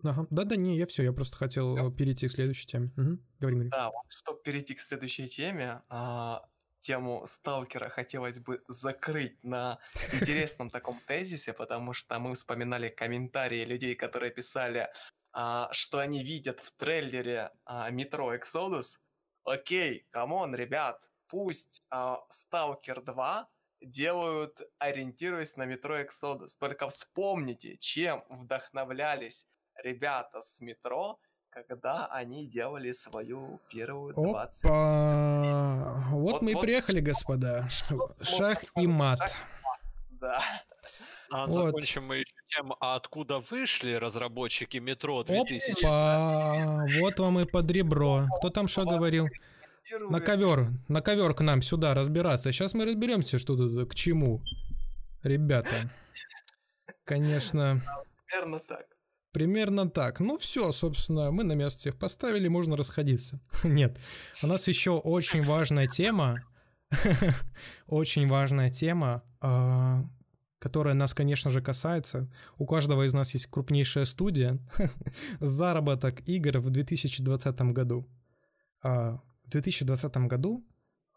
Ага. Да-да, не, я все, я просто хотел все. Э, перейти к следующей теме. Угу. Говори, говори. Да, вот, чтобы перейти к следующей теме, а, тему Сталкера хотелось бы закрыть на интересном таком тезисе, потому что мы вспоминали комментарии людей, которые писали, а, что они видят в трейлере а, Метро Exodus. Окей, камон, ребят, пусть а, Сталкер 2 делают, ориентируясь на метро Exodus. Только вспомните, чем вдохновлялись ребята с метро, когда они делали свою первую 20 Опа! Вот, вот мы вот, и приехали, господа. <laughs> Шах и мат. да. А вот. закончим мы еще тем, а откуда вышли разработчики метро 2000? Опа! Вот вам и под ребро. Кто там что говорил? На ковер, на ковер к нам сюда разбираться. Сейчас мы разберемся, что тут к чему. Ребята, конечно... Примерно так. Примерно так. Ну все, собственно, мы на место всех поставили, можно расходиться. <laughs> Нет, у нас еще очень важная тема. <laughs> Очень важная тема, а, которая нас, конечно же, касается. У каждого из нас есть крупнейшая студия. <laughs> Заработок игр в 2020 году. А, в 2020 году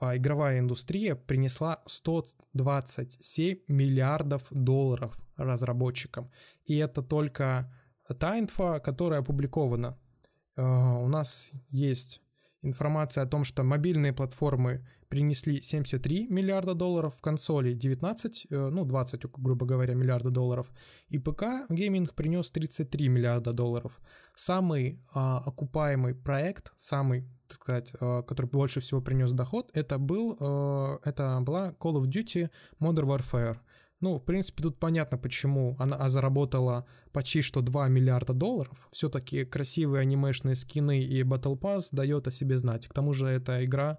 а, игровая индустрия принесла 127 миллиардов долларов разработчикам. И это только та инфа, которая опубликована. А, у нас есть информация о том, что мобильные платформы принесли 73 миллиарда долларов, в консоли 19, э, ну 20, грубо говоря, миллиарда долларов, и ПК гейминг принес 33 миллиарда долларов. Самый а, окупаемый проект, самый так сказать, э, который больше всего принес доход, это, был, э, это была Call of Duty Modern Warfare. Ну, в принципе, тут понятно, почему она а, заработала почти что 2 миллиарда долларов. Все-таки красивые анимешные скины и Battle Pass дает о себе знать. К тому же это игра,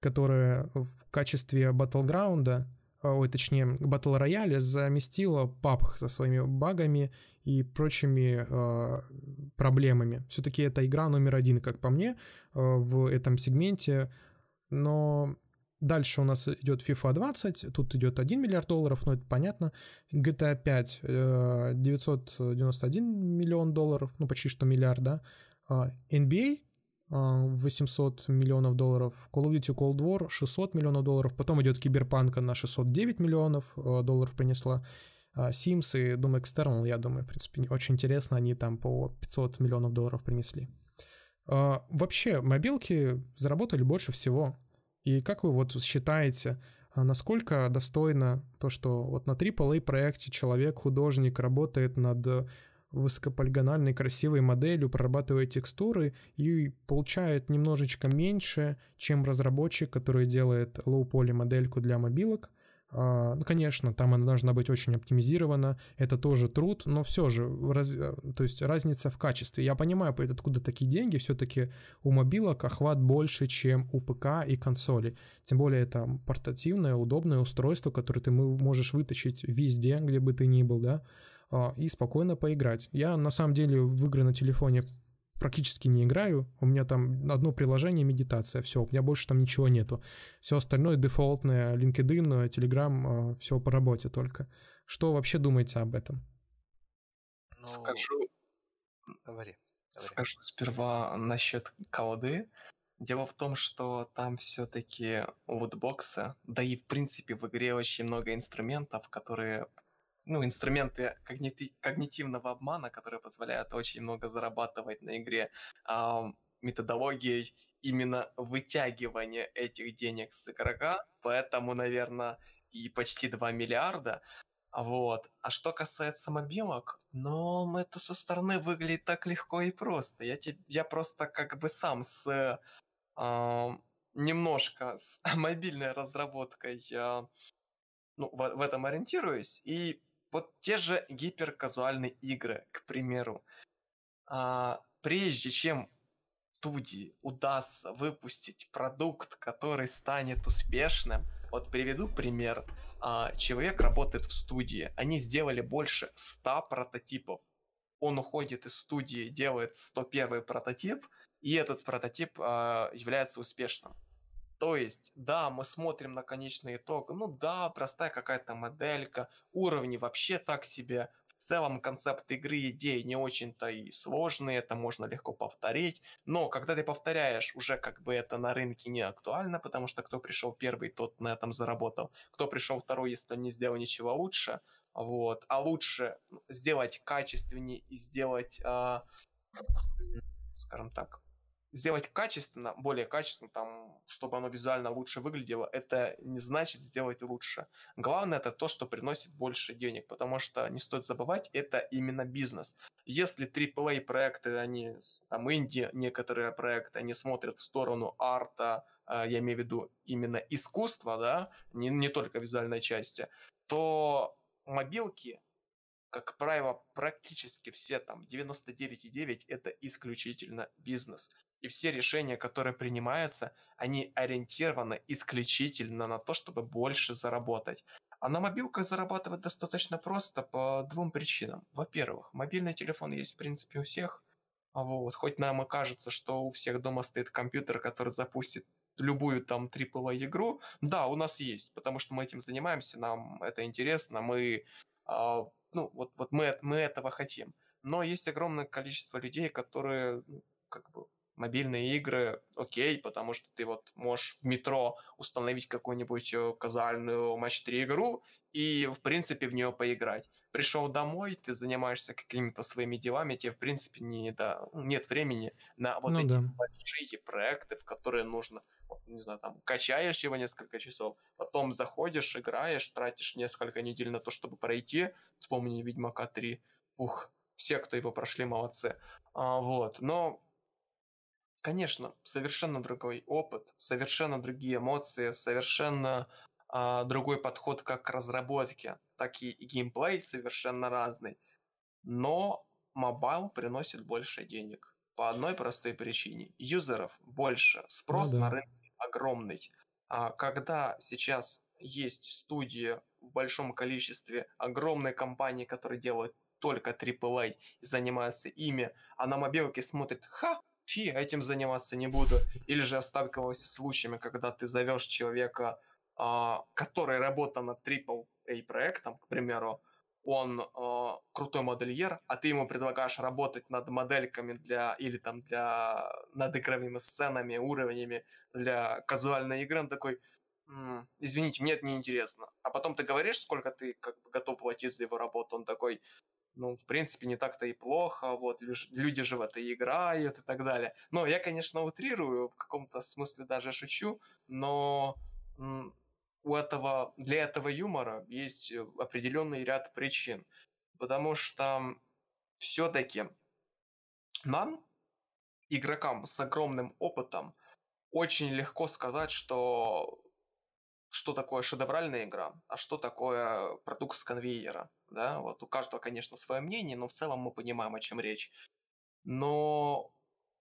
которая в качестве батлграунда а, ой, точнее, Battle Royale заместила PUBG со своими багами и прочими э, проблемами. Все-таки это игра номер один, как по мне, э, в этом сегменте. Но дальше у нас идет FIFA 20, тут идет 1 миллиард долларов, но это понятно. GTA 5 э, 991 миллион долларов, ну почти что миллиард, да. NBA 800 э, миллионов долларов, Call of Duty Cold War 600 миллионов долларов, потом идет Киберпанка на 609 миллионов э, долларов принесла, а, Sims и Doom External, я думаю, в принципе, очень интересно, они там по 500 миллионов долларов принесли. А, вообще, мобилки заработали больше всего. И как вы вот считаете, а, насколько достойно то, что вот на AAA проекте человек, художник работает над высокополигональной красивой моделью, прорабатывает текстуры и получает немножечко меньше, чем разработчик, который делает лоу-поли модельку для мобилок. А, ну, конечно, там она должна быть очень оптимизирована, это тоже труд, но все же, раз, э, то есть разница в качестве. Я понимаю, откуда такие деньги, все-таки у мобилок охват больше, чем у ПК и консоли. Тем более это портативное, удобное устройство, которое ты можешь вытащить везде, где бы ты ни был, да. А, и спокойно поиграть. Я на самом деле в игры на телефоне практически не играю. У меня там одно приложение медитация, все, у меня больше там ничего нету. Все остальное дефолтное, LinkedIn, Telegram, а, все по работе только. Что вообще думаете об этом? Ну, скажу. Говори, говори. Скажу сперва насчет колоды. Дело в том, что там все-таки у да и в принципе в игре очень много инструментов, которые ну, инструменты когнити- когнитивного обмана, которые позволяют очень много зарабатывать на игре, э, методологией именно вытягивания этих денег с игрока, поэтому, наверное, и почти 2 миллиарда. А вот. А что касается мобилок, ну, это со стороны выглядит так легко и просто. Я, te, я просто как бы сам с э, немножко с <laughs> мобильной разработкой я а, ну, в, в этом ориентируюсь, и вот те же гиперказуальные игры, к примеру. А, прежде чем студии удастся выпустить продукт, который станет успешным, вот приведу пример. А, человек работает в студии. Они сделали больше 100 прототипов. Он уходит из студии, делает 101 прототип, и этот прототип а, является успешным. То есть, да, мы смотрим на конечный итог, ну да, простая какая-то моделька, уровни вообще так себе, в целом концепт игры, идеи не очень-то и сложные, это можно легко повторить, но когда ты повторяешь, уже как бы это на рынке не актуально, потому что кто пришел первый, тот на этом заработал, кто пришел второй, если не сделал ничего лучше, вот, а лучше ну, сделать качественнее и сделать, э, скажем так, сделать качественно, более качественно, там, чтобы оно визуально лучше выглядело, это не значит сделать лучше. Главное это то, что приносит больше денег, потому что не стоит забывать, это именно бизнес. Если AAA проекты, они там инди, некоторые проекты, они смотрят в сторону арта, а, я имею в виду именно искусство, да, не, не только визуальной части, то мобилки, как правило, практически все там 99,9 это исключительно бизнес. И все решения, которые принимаются, они ориентированы исключительно на то, чтобы больше заработать. А на мобилках зарабатывать достаточно просто по двум причинам. Во-первых, мобильный телефон есть в принципе у всех. А вот. Хоть нам и кажется, что у всех дома стоит компьютер, который запустит любую там AAA игру. Да, у нас есть, потому что мы этим занимаемся, нам это интересно, мы, э, ну, вот, вот мы, мы этого хотим. Но есть огромное количество людей, которые ну, как бы мобильные игры окей, потому что ты вот можешь в метро установить какую-нибудь э, казуальную матч-3 игру и, в принципе, в нее поиграть. Пришел домой, ты занимаешься какими-то своими делами, тебе, в принципе, не, да, ну, нет времени на вот ну, эти да. большие проекты, в которые нужно, вот, не знаю, там, качаешь его несколько часов, потом заходишь, играешь, тратишь несколько недель на то, чтобы пройти. Вспомни Ведьмака 3. Ух, все, кто его прошли, молодцы. А, вот, но Конечно, совершенно другой опыт, совершенно другие эмоции, совершенно э, другой подход как к разработке, так и, и геймплей совершенно разный. Но мобайл приносит больше денег. По одной простой причине. Юзеров больше, ну спрос ну, да. на рынке огромный. А когда сейчас есть студии в большом количестве, огромные компании, которые делают только AAA и занимаются ими, а на мобилке смотрит, ха, фи, этим заниматься не буду. Или же сталкивался с случаями, когда ты зовешь человека, а, который работал над AAA проектом, к примеру, он э, крутой модельер, а ты ему предлагаешь работать над модельками для или там для над игровыми сценами, уровнями для казуальной игры, он такой, м-м, извините, мне это не интересно, А потом ты говоришь, сколько ты как бы готов платить за его работу, он такой, ну, в принципе, не так-то и плохо, вот, люди же в это играют и так далее. Но я, конечно, утрирую, в каком-то смысле даже шучу, но у этого, для этого юмора есть э, определенный ряд причин. Потому что все-таки нам, игрокам с огромным опытом, очень легко сказать, что что такое шедевральная игра, а что такое продукт с конвейера. Да? Вот у каждого, конечно, свое мнение, но в целом мы понимаем, о чем речь. Но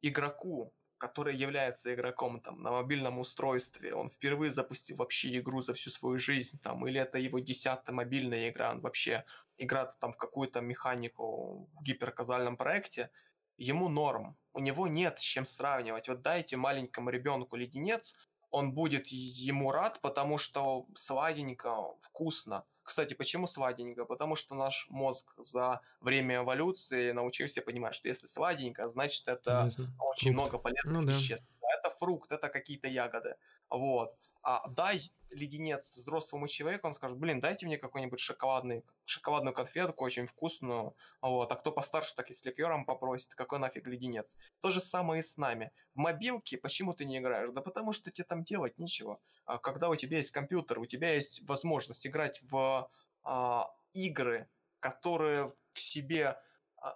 игроку, который является игроком там, на мобильном устройстве, он впервые запустил вообще игру за всю свою жизнь, там, или это его десятая мобильная игра, он вообще играет там, в какую-то механику в гиперказальном проекте, ему норм, у него нет с чем сравнивать. Вот дайте маленькому ребенку леденец, он будет ему рад, потому что сладенько, вкусно. Кстати, почему сладенько? Потому что наш мозг за время эволюции научился понимать, что если сладенько, значит это очень фрукт. много полезных ну, веществ. Да. Это фрукт, это какие-то ягоды. Вот а, дай леденец взрослому человеку, он скажет, блин, дайте мне какой-нибудь шоколадный, шоколадную конфетку, очень вкусную, вот, а кто постарше, так и с ликером попросит, какой нафиг леденец. То же самое и с нами. В мобилке почему ты не играешь? Да потому что тебе там делать нечего. А когда у тебя есть компьютер, у тебя есть возможность играть в а, игры, которые в себе а,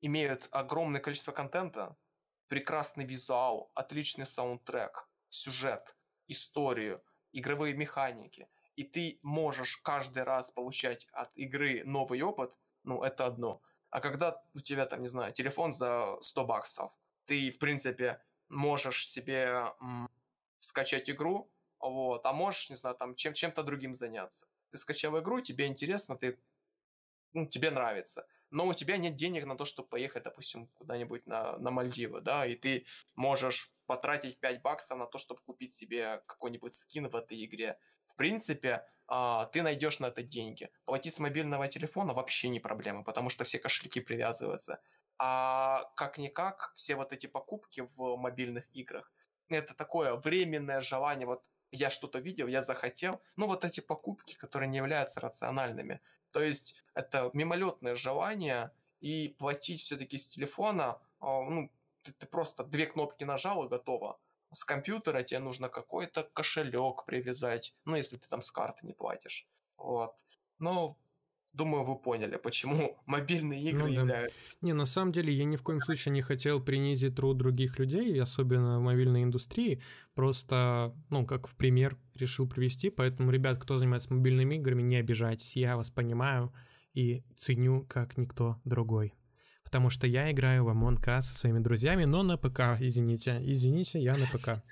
имеют огромное количество контента, прекрасный визуал, отличный саундтрек, сюжет – историю, игровые механики, и ты можешь каждый раз получать от игры новый опыт, ну, это одно. А когда у тебя, там, не знаю, телефон за 100 баксов, ты, в принципе, можешь себе м, скачать игру, вот, а можешь, не знаю, там, чем- чем-то другим заняться. Ты скачал игру, тебе интересно, ты, ну, тебе нравится, но у тебя нет денег на то, чтобы поехать, допустим, куда-нибудь на, на Мальдивы, да, и ты можешь потратить 5 баксов на то, чтобы купить себе какой-нибудь скин в этой игре. В принципе, а, ты найдешь на это деньги. Платить с мобильного телефона вообще не проблема, потому что все кошельки привязываются. А как-никак, все вот эти покупки в мобильных играх, это такое временное желание, вот я что-то видел, я захотел. Ну, вот эти покупки, которые не являются рациональными. То есть это мимолетное желание, и платить все-таки с телефона, а, ну, ты, ты просто две кнопки нажал и готово. С компьютера тебе нужно какой-то кошелек привязать, ну, если ты там с карты не платишь. Вот. Но ну, Думаю, вы поняли, почему <laughs> мобильные ну игры ну, да. являются. Не, на самом деле я ни в коем случае не хотел принизить труд других людей, особенно в мобильной индустрии. Просто, ну, как в пример решил привести. Поэтому, ребят, кто занимается мобильными играми, не обижайтесь, я вас понимаю и ценю как никто другой потому что я играю в Among Us со своими друзьями, но на ПК, извините. Извините, я на ПК.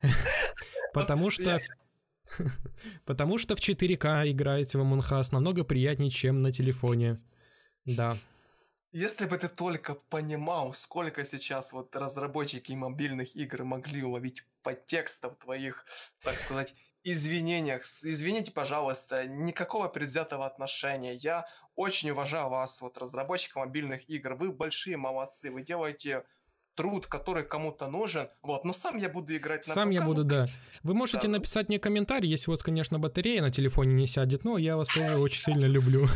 <laughs> Потому ну, что... <laughs> Потому что в 4К играете в Among Us намного приятнее, чем на телефоне. Да. Если бы ты только понимал, сколько сейчас вот разработчики мобильных игр могли уловить подтекстов твоих, так сказать, извинениях. Извините, пожалуйста, никакого предвзятого отношения. Я очень уважаю вас, вот, разработчик мобильных игр. Вы большие молодцы. Вы делаете труд, который кому-то нужен, вот, но сам я буду играть на Сам я буду, ну, да. Вы можете да. Ну. написать мне комментарий, если у вас, конечно, батарея на телефоне не сядет, но я вас тоже очень сильно люблю.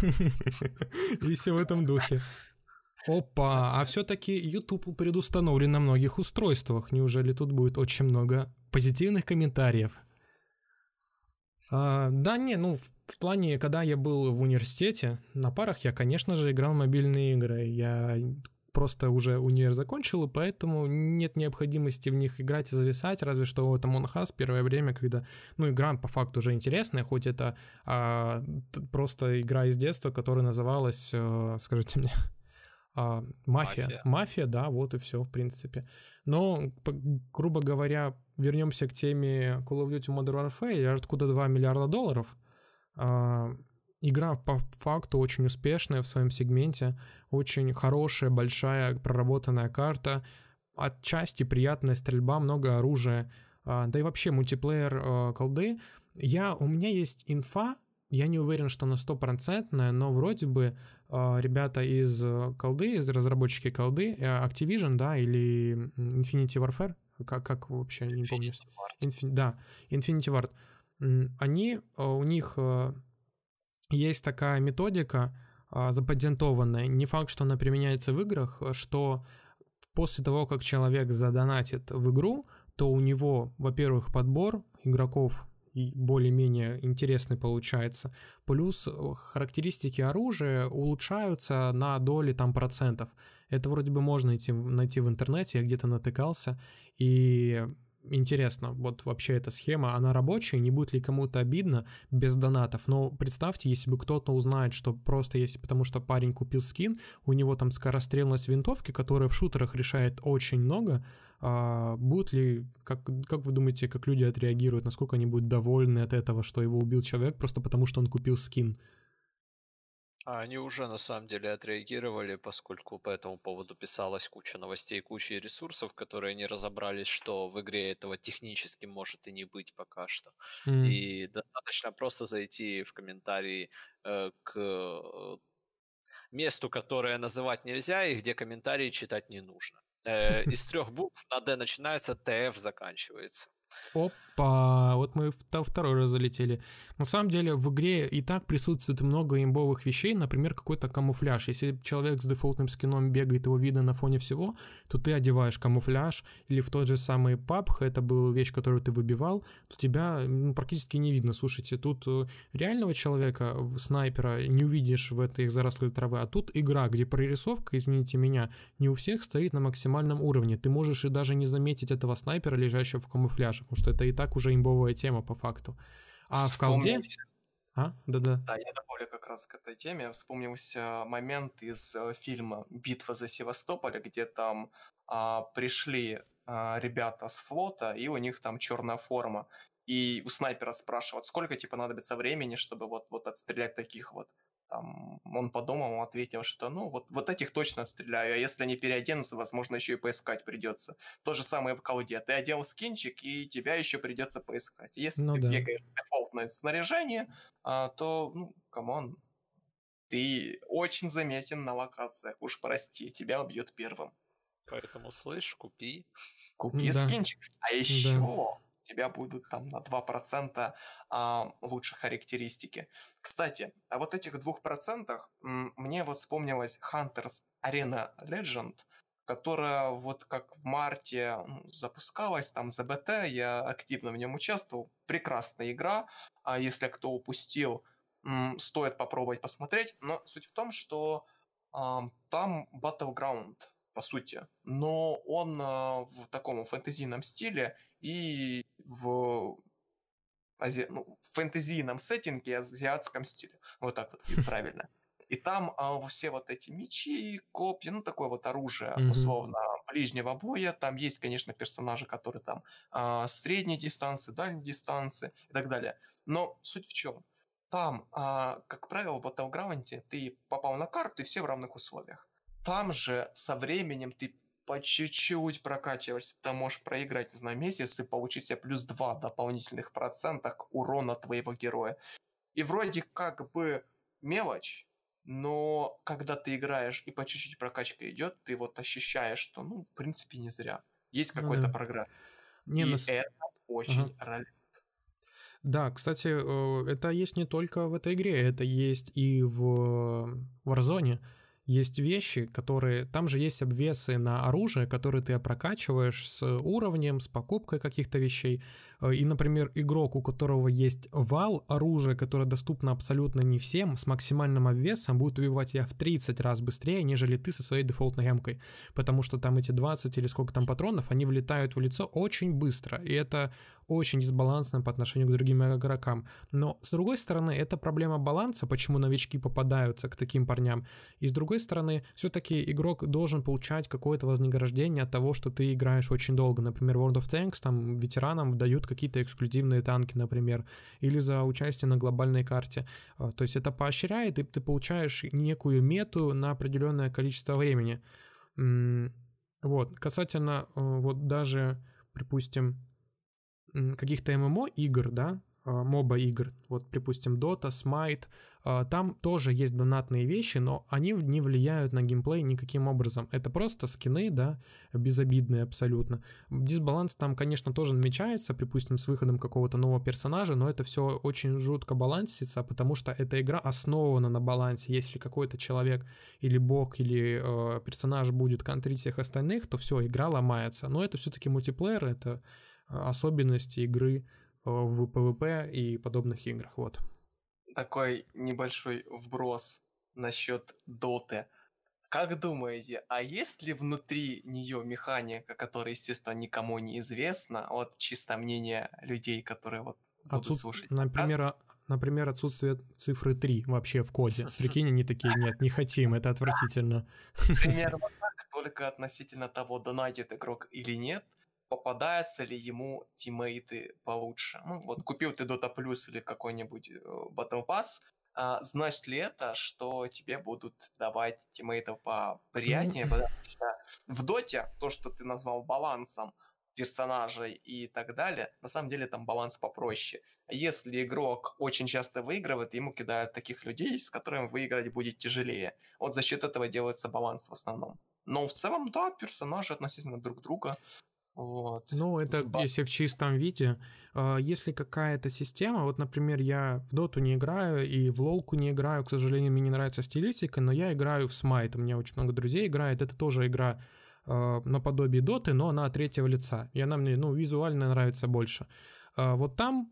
Если в этом духе. Опа, а все-таки YouTube предустановлен на многих устройствах. Неужели тут будет очень много позитивных комментариев? А, да, не, ну, в плане, когда я был в университете, на парах я, конечно же, играл в мобильные игры. Я просто уже универ закончил, и поэтому нет необходимости в них играть и зависать, разве что вот Among первое время, когда, ну, игра по факту уже интересная, хоть это а, просто игра из детства, которая называлась, а, скажите мне, <laughs> а, мафия. мафия. Мафия, да, вот и все, в принципе. Но, по, грубо говоря, вернемся к теме Call of Duty Modern Warfare, откуда 2 миллиарда долларов. А, игра по факту очень успешная в своем сегменте, очень хорошая, большая, проработанная карта, отчасти приятная стрельба, много оружия, а, да и вообще мультиплеер а, колды. Я, у меня есть инфа, я не уверен, что она стопроцентная, но вроде бы ребята из колды, из разработчики колды, э, Activision, да, или Infinity Warfare, как, как вообще, Infinity не помню. Ward. Infin, да, Infinity Ward. Они, э, у них э, есть такая методика, а, запатентованная, не факт, что она применяется в играх, а, что после того, как человек задонатит в игру, то у него, во-первых, подбор игроков и более-менее интересный получается. Плюс э, характеристики оружия улучшаются на доли там процентов. Это вроде бы можно найти, найти в интернете, я где-то натыкался, и интересно, вот вообще эта схема, она рабочая, не будет ли кому-то обидно без донатов, но представьте, если бы кто-то узнает, что просто если, потому что парень купил скин, у него там скорострельность винтовки, которая в шутерах решает очень много, а будут ли, как, как вы думаете, как люди отреагируют, насколько они будут довольны от этого, что его убил человек просто потому, что он купил скин? А они уже на самом деле отреагировали, поскольку по этому поводу писалась куча новостей, куча ресурсов, которые не разобрались, что в игре этого технически может и не быть пока что. Mm. И достаточно просто зайти в комментарии э, к э, месту, которое называть нельзя и где комментарии читать не нужно. Э, <laughs> из трех букв на D начинается, ТФ заканчивается. Опа. Опа, вот мы второй раз залетели. На самом деле в игре и так присутствует много имбовых вещей, например, какой-то камуфляж. Если человек с дефолтным скином бегает, его видно на фоне всего, то ты одеваешь камуфляж, или в тот же самый папх, это была вещь, которую ты выбивал, то тебя ну, практически не видно. Слушайте, тут э, реального человека, снайпера, не увидишь в этой зарослой травы, а тут игра, где прорисовка, извините меня, не у всех стоит на максимальном уровне. Ты можешь и даже не заметить этого снайпера, лежащего в камуфляже, потому что это и так так уже имбовая тема по факту. А в колде... А, да-да. Да, я добавлю как раз к этой теме. Вспомнился момент из э, фильма «Битва за Севастополь», где там а, пришли а, ребята с флота, и у них там черная форма. И у снайпера спрашивают, сколько типа понадобится времени, чтобы вот, вот отстрелять таких вот. Там, он подумал, ответил, что ну вот, вот этих точно отстреляю, а если они переоденутся, возможно, еще и поискать придется. То же самое в колде. Ты одел скинчик, и тебя еще придется поискать. Если ну, ты да. бегаешь дефолтное снаряжение, а, то, ну, камон, ты очень заметен на локациях, уж прости, тебя убьют первым. Поэтому, слышь, купи. Купи да. скинчик. А еще да тебя будут там на 2% э, а, лучше характеристики. Кстати, о вот этих 2% мне вот вспомнилась Hunters Arena Legend, которая вот как в марте запускалась, там за я активно в нем участвовал. Прекрасная игра, а если кто упустил, стоит попробовать посмотреть. Но суть в том, что э, там Battleground, по сути, но он э, в таком фэнтезийном стиле, и в ази... ну, в фэнтезийном сеттинге и азиатском стиле. Вот так вот хм. правильно. И там а, все вот эти мечи, копья, ну такое вот оружие, mm-hmm. условно, ближнего боя. Там есть, конечно, персонажи, которые там а, средней дистанции, дальней дистанции и так далее. Но суть в чем? Там, а, как правило, в Battleground ты попал на карту и все в равных условиях. Там же со временем ты по чуть-чуть прокачиваешься, ты можешь проиграть, не знаю, месяц и получить себе плюс 2 дополнительных процента к урона твоего героя. И вроде как бы мелочь, но когда ты играешь и по чуть-чуть прокачка идет, ты вот ощущаешь, что, ну, в принципе, не зря. Есть ну какой-то ну, да. прогресс. Не, и нас... это очень ага. ролит. Да, кстати, э, это есть не только в этой игре, это есть и в э, Warzone есть вещи, которые... Там же есть обвесы на оружие, которые ты прокачиваешь с уровнем, с покупкой каких-то вещей. Э, и, например, игрок, у которого есть вал, оружие, которое доступно абсолютно не всем, с максимальным обвесом, будет убивать тебя в 30 раз быстрее, нежели ты со своей дефолтной эмкой. Потому что там эти 20 или сколько там патронов, они влетают в лицо очень быстро. И это очень дисбалансно по отношению к другим игрокам. Но, с другой стороны, это проблема баланса, почему новички попадаются к таким парням. И, с другой стороны, все-таки игрок должен получать какое-то вознаграждение от того, что ты играешь очень долго. Например, World of Tanks, там ветеранам дают какие-то эксклюзивные танки, например, или за участие на глобальной карте. А, то есть это поощряет, и ты получаешь некую мету на определенное количество времени. Вот, касательно а, вот даже, припустим, каких-то ММО игр, да, Э, моба игр, вот, припустим, Dota, Smite, э, там тоже есть донатные вещи, но они не влияют на геймплей никаким образом. Это просто скины, да, безобидные абсолютно. Дисбаланс там, конечно, тоже намечается, припустим, с выходом какого-то нового персонажа, но это все очень жутко балансится, потому что эта игра основана на балансе. Если какой-то человек или бог, или э, персонаж будет контрить всех остальных, то все, игра ломается. Но это все-таки мультиплеер, это э, особенности игры в PvP и подобных играх, вот. Такой небольшой вброс насчет Доты. Как думаете, а есть ли внутри нее механика, которая, естественно, никому не известна, вот чисто мнение людей, которые вот Отсут... слушать? Например, а... например, отсутствие цифры 3 вообще в коде. <laughs> Прикинь, они такие, нет, не хотим, это отвратительно. <laughs> Примерно так, только относительно того, донатит игрок или нет, попадаются ли ему тиммейты получше. Ну, вот купил ты Dota Plus или какой-нибудь э, Battle Pass, а, значит ли это, что тебе будут давать тиммейтов поприятнее, потому что в Доте то, что ты назвал балансом персонажей и так далее, на самом деле там баланс попроще. Если игрок очень часто выигрывает, ему кидают таких людей, с которыми выиграть будет тяжелее. Вот за счет этого делается баланс в основном. Но в целом, да, персонажи относительно друг друга вот. Ну, это Сба... если в чистом виде. А, если какая-то система, вот, например, я в доту не играю и в лолку не играю, к сожалению, мне не нравится стилистика, но я играю в смайт, у меня очень много друзей играет, это тоже игра а, наподобие доты, но она от третьего лица, и она мне, ну, визуально нравится больше. А, вот там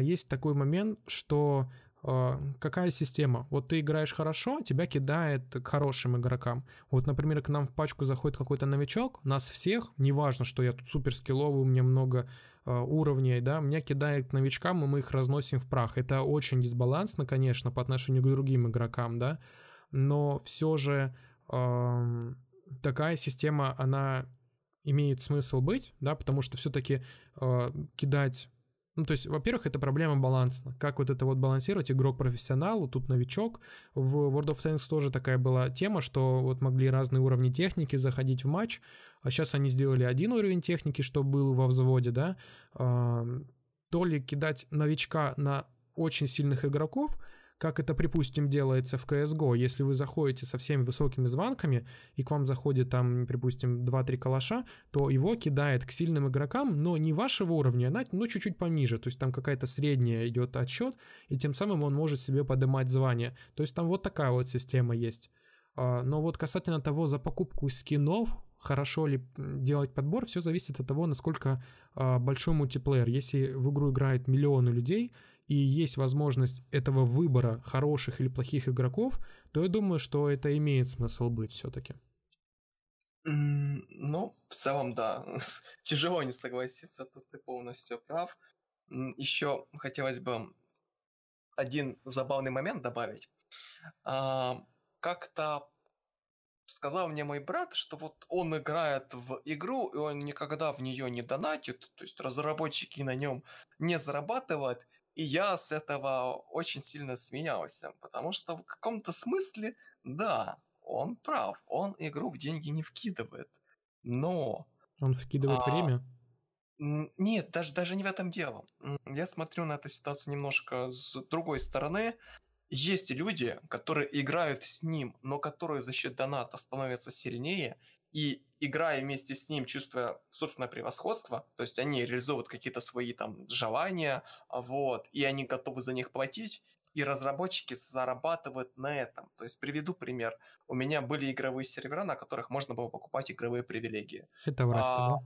есть такой момент, что а, какая система? Вот ты играешь хорошо, тебя кидает к хорошим игрокам. Вот, например, к нам в пачку заходит какой-то новичок, нас всех, неважно, что я тут супер скилловый, у меня много а, уровней, да, меня кидает к новичкам, и мы их разносим в прах. Это очень дисбалансно, конечно, по отношению к другим игрокам, да, но все же э, такая система, она имеет смысл быть, да, потому что все-таки э, а, кидать ну, то есть, во-первых, это проблема баланса. Как вот это вот балансировать? Игрок-профессионал, тут новичок. В World of Tanks тоже такая была тема, что вот могли разные уровни техники заходить в матч. А сейчас они сделали один уровень техники, что был во взводе, да. То ли кидать новичка на очень сильных игроков – как это, припустим, делается в CSGO. Если вы заходите со всеми высокими звонками и к вам заходит там, припустим, 2-3 калаша, то его кидает к сильным игрокам, но не вашего уровня, а ну чуть-чуть пониже. То есть там какая-то средняя идет отсчет, и тем самым он может себе поднимать звание. То есть там вот такая вот система есть. А, но вот касательно того, за покупку скинов, хорошо ли делать подбор, все зависит от того, насколько а, большой мультиплеер. Если в игру играет миллионы людей, и есть возможность этого выбора хороших или плохих игроков, то я думаю, что это имеет смысл быть все-таки. Ну, в целом, да. <laughs> Тяжело не согласиться, тут ты полностью прав. Еще хотелось бы один забавный момент добавить. А, как-то сказал мне мой брат, что вот он играет в игру, и он никогда в нее не донатит, то есть разработчики на нем не зарабатывают, и я с этого очень сильно смеялся, потому что в каком-то смысле, да, он прав, он игру в деньги не вкидывает, но... Он вкидывает а, время? Нет, даже, даже не в этом дело. Я смотрю на эту ситуацию немножко с другой стороны. Есть люди, которые играют с ним, но которые за счет доната становятся сильнее – и играя вместе с ним, чувствуя собственное превосходство, то есть они реализовывают какие-то свои там желания, а, вот, и они готовы за них платить, и разработчики зарабатывают на этом. То есть приведу пример. У меня были игровые сервера, на которых можно было покупать игровые привилегии. Это в Расте, а,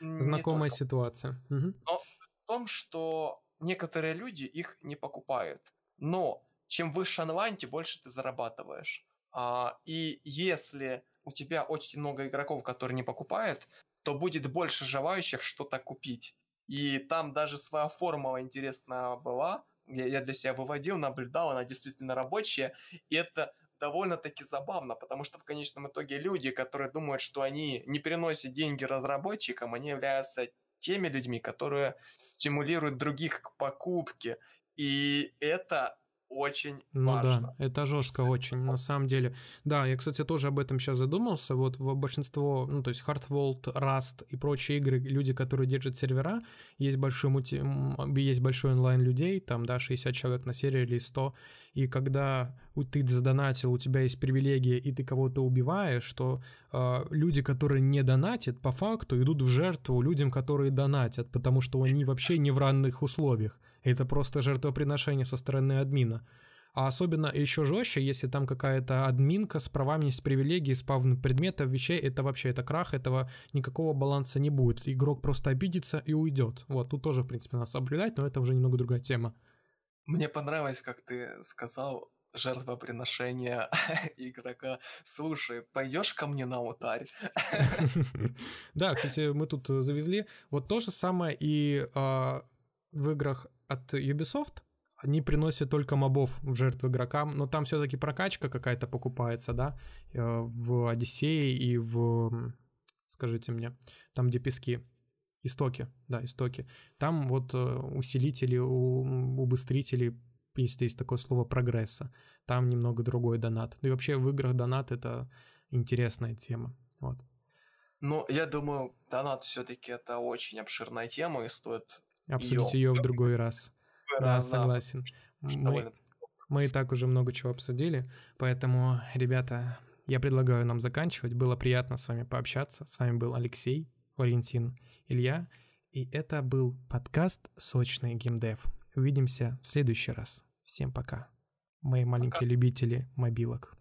да? Знакомая ситуация. Угу. Но в том, что некоторые люди их не покупают. Но чем выше онлайн, тем больше ты зарабатываешь. А, и если у тебя очень много игроков, которые не покупают, то будет больше желающих что-то купить. И там даже своя формула интересная была, я, для себя выводил, наблюдал, она действительно рабочая, и это довольно-таки забавно, потому что в конечном итоге люди, которые думают, что они не переносят деньги разработчикам, они являются теми людьми, которые стимулируют других к покупке. И это очень ну важно. да, это жестко э, очень, на самом деле. Да, я, кстати, тоже об этом сейчас задумался. Вот в большинство, ну то есть Hardvolt, Rust и прочие игры, люди, которые держат сервера, есть большой, мути... есть большой онлайн людей, там, да, 60 человек на сервере или 100, и когда ты задонатил, у тебя есть привилегия, и ты кого-то убиваешь, то э, люди, которые не донатят, по факту идут в жертву людям, которые донатят, потому что они вообще не в равных условиях. Это просто жертвоприношение со стороны админа. А особенно еще жестче, если там какая-то админка с правами, с привилегией, с павн предметов, вещей, это вообще, это крах, этого никакого баланса не будет. Игрок просто обидится и уйдет. Вот, тут тоже, в принципе, нас соблюдать, но это уже немного другая тема. Мне понравилось, как ты сказал, жертвоприношение <laughs> игрока. Слушай, пойдешь ко мне на утарь? <laughs> Да, кстати, мы тут завезли. Вот то же самое и а, в играх от Ubisoft, они приносят только мобов в жертву игрокам, но там все-таки прокачка какая-то покупается, да, э, в Одиссее и в, скажите мне, там, где пески, истоки, да, истоки. Там вот э, усилители, убыстрители, если есть такое слово, прогресса. Там немного другой донат. Да и вообще в играх донат — это интересная тема, вот. Ну, я думаю, донат все-таки это очень обширная тема, и стоит обсудить ее, в другой раз. Да, согласен. Мы, мы и так уже много чего обсудили, поэтому, ребята, я предлагаю нам заканчивать. Было приятно с вами пообщаться. С вами был Алексей, Валентин, Илья. И это был подкаст «Сочный геймдев». Увидимся в следующий раз. Всем пока, мои маленькие пока. любители мобилок.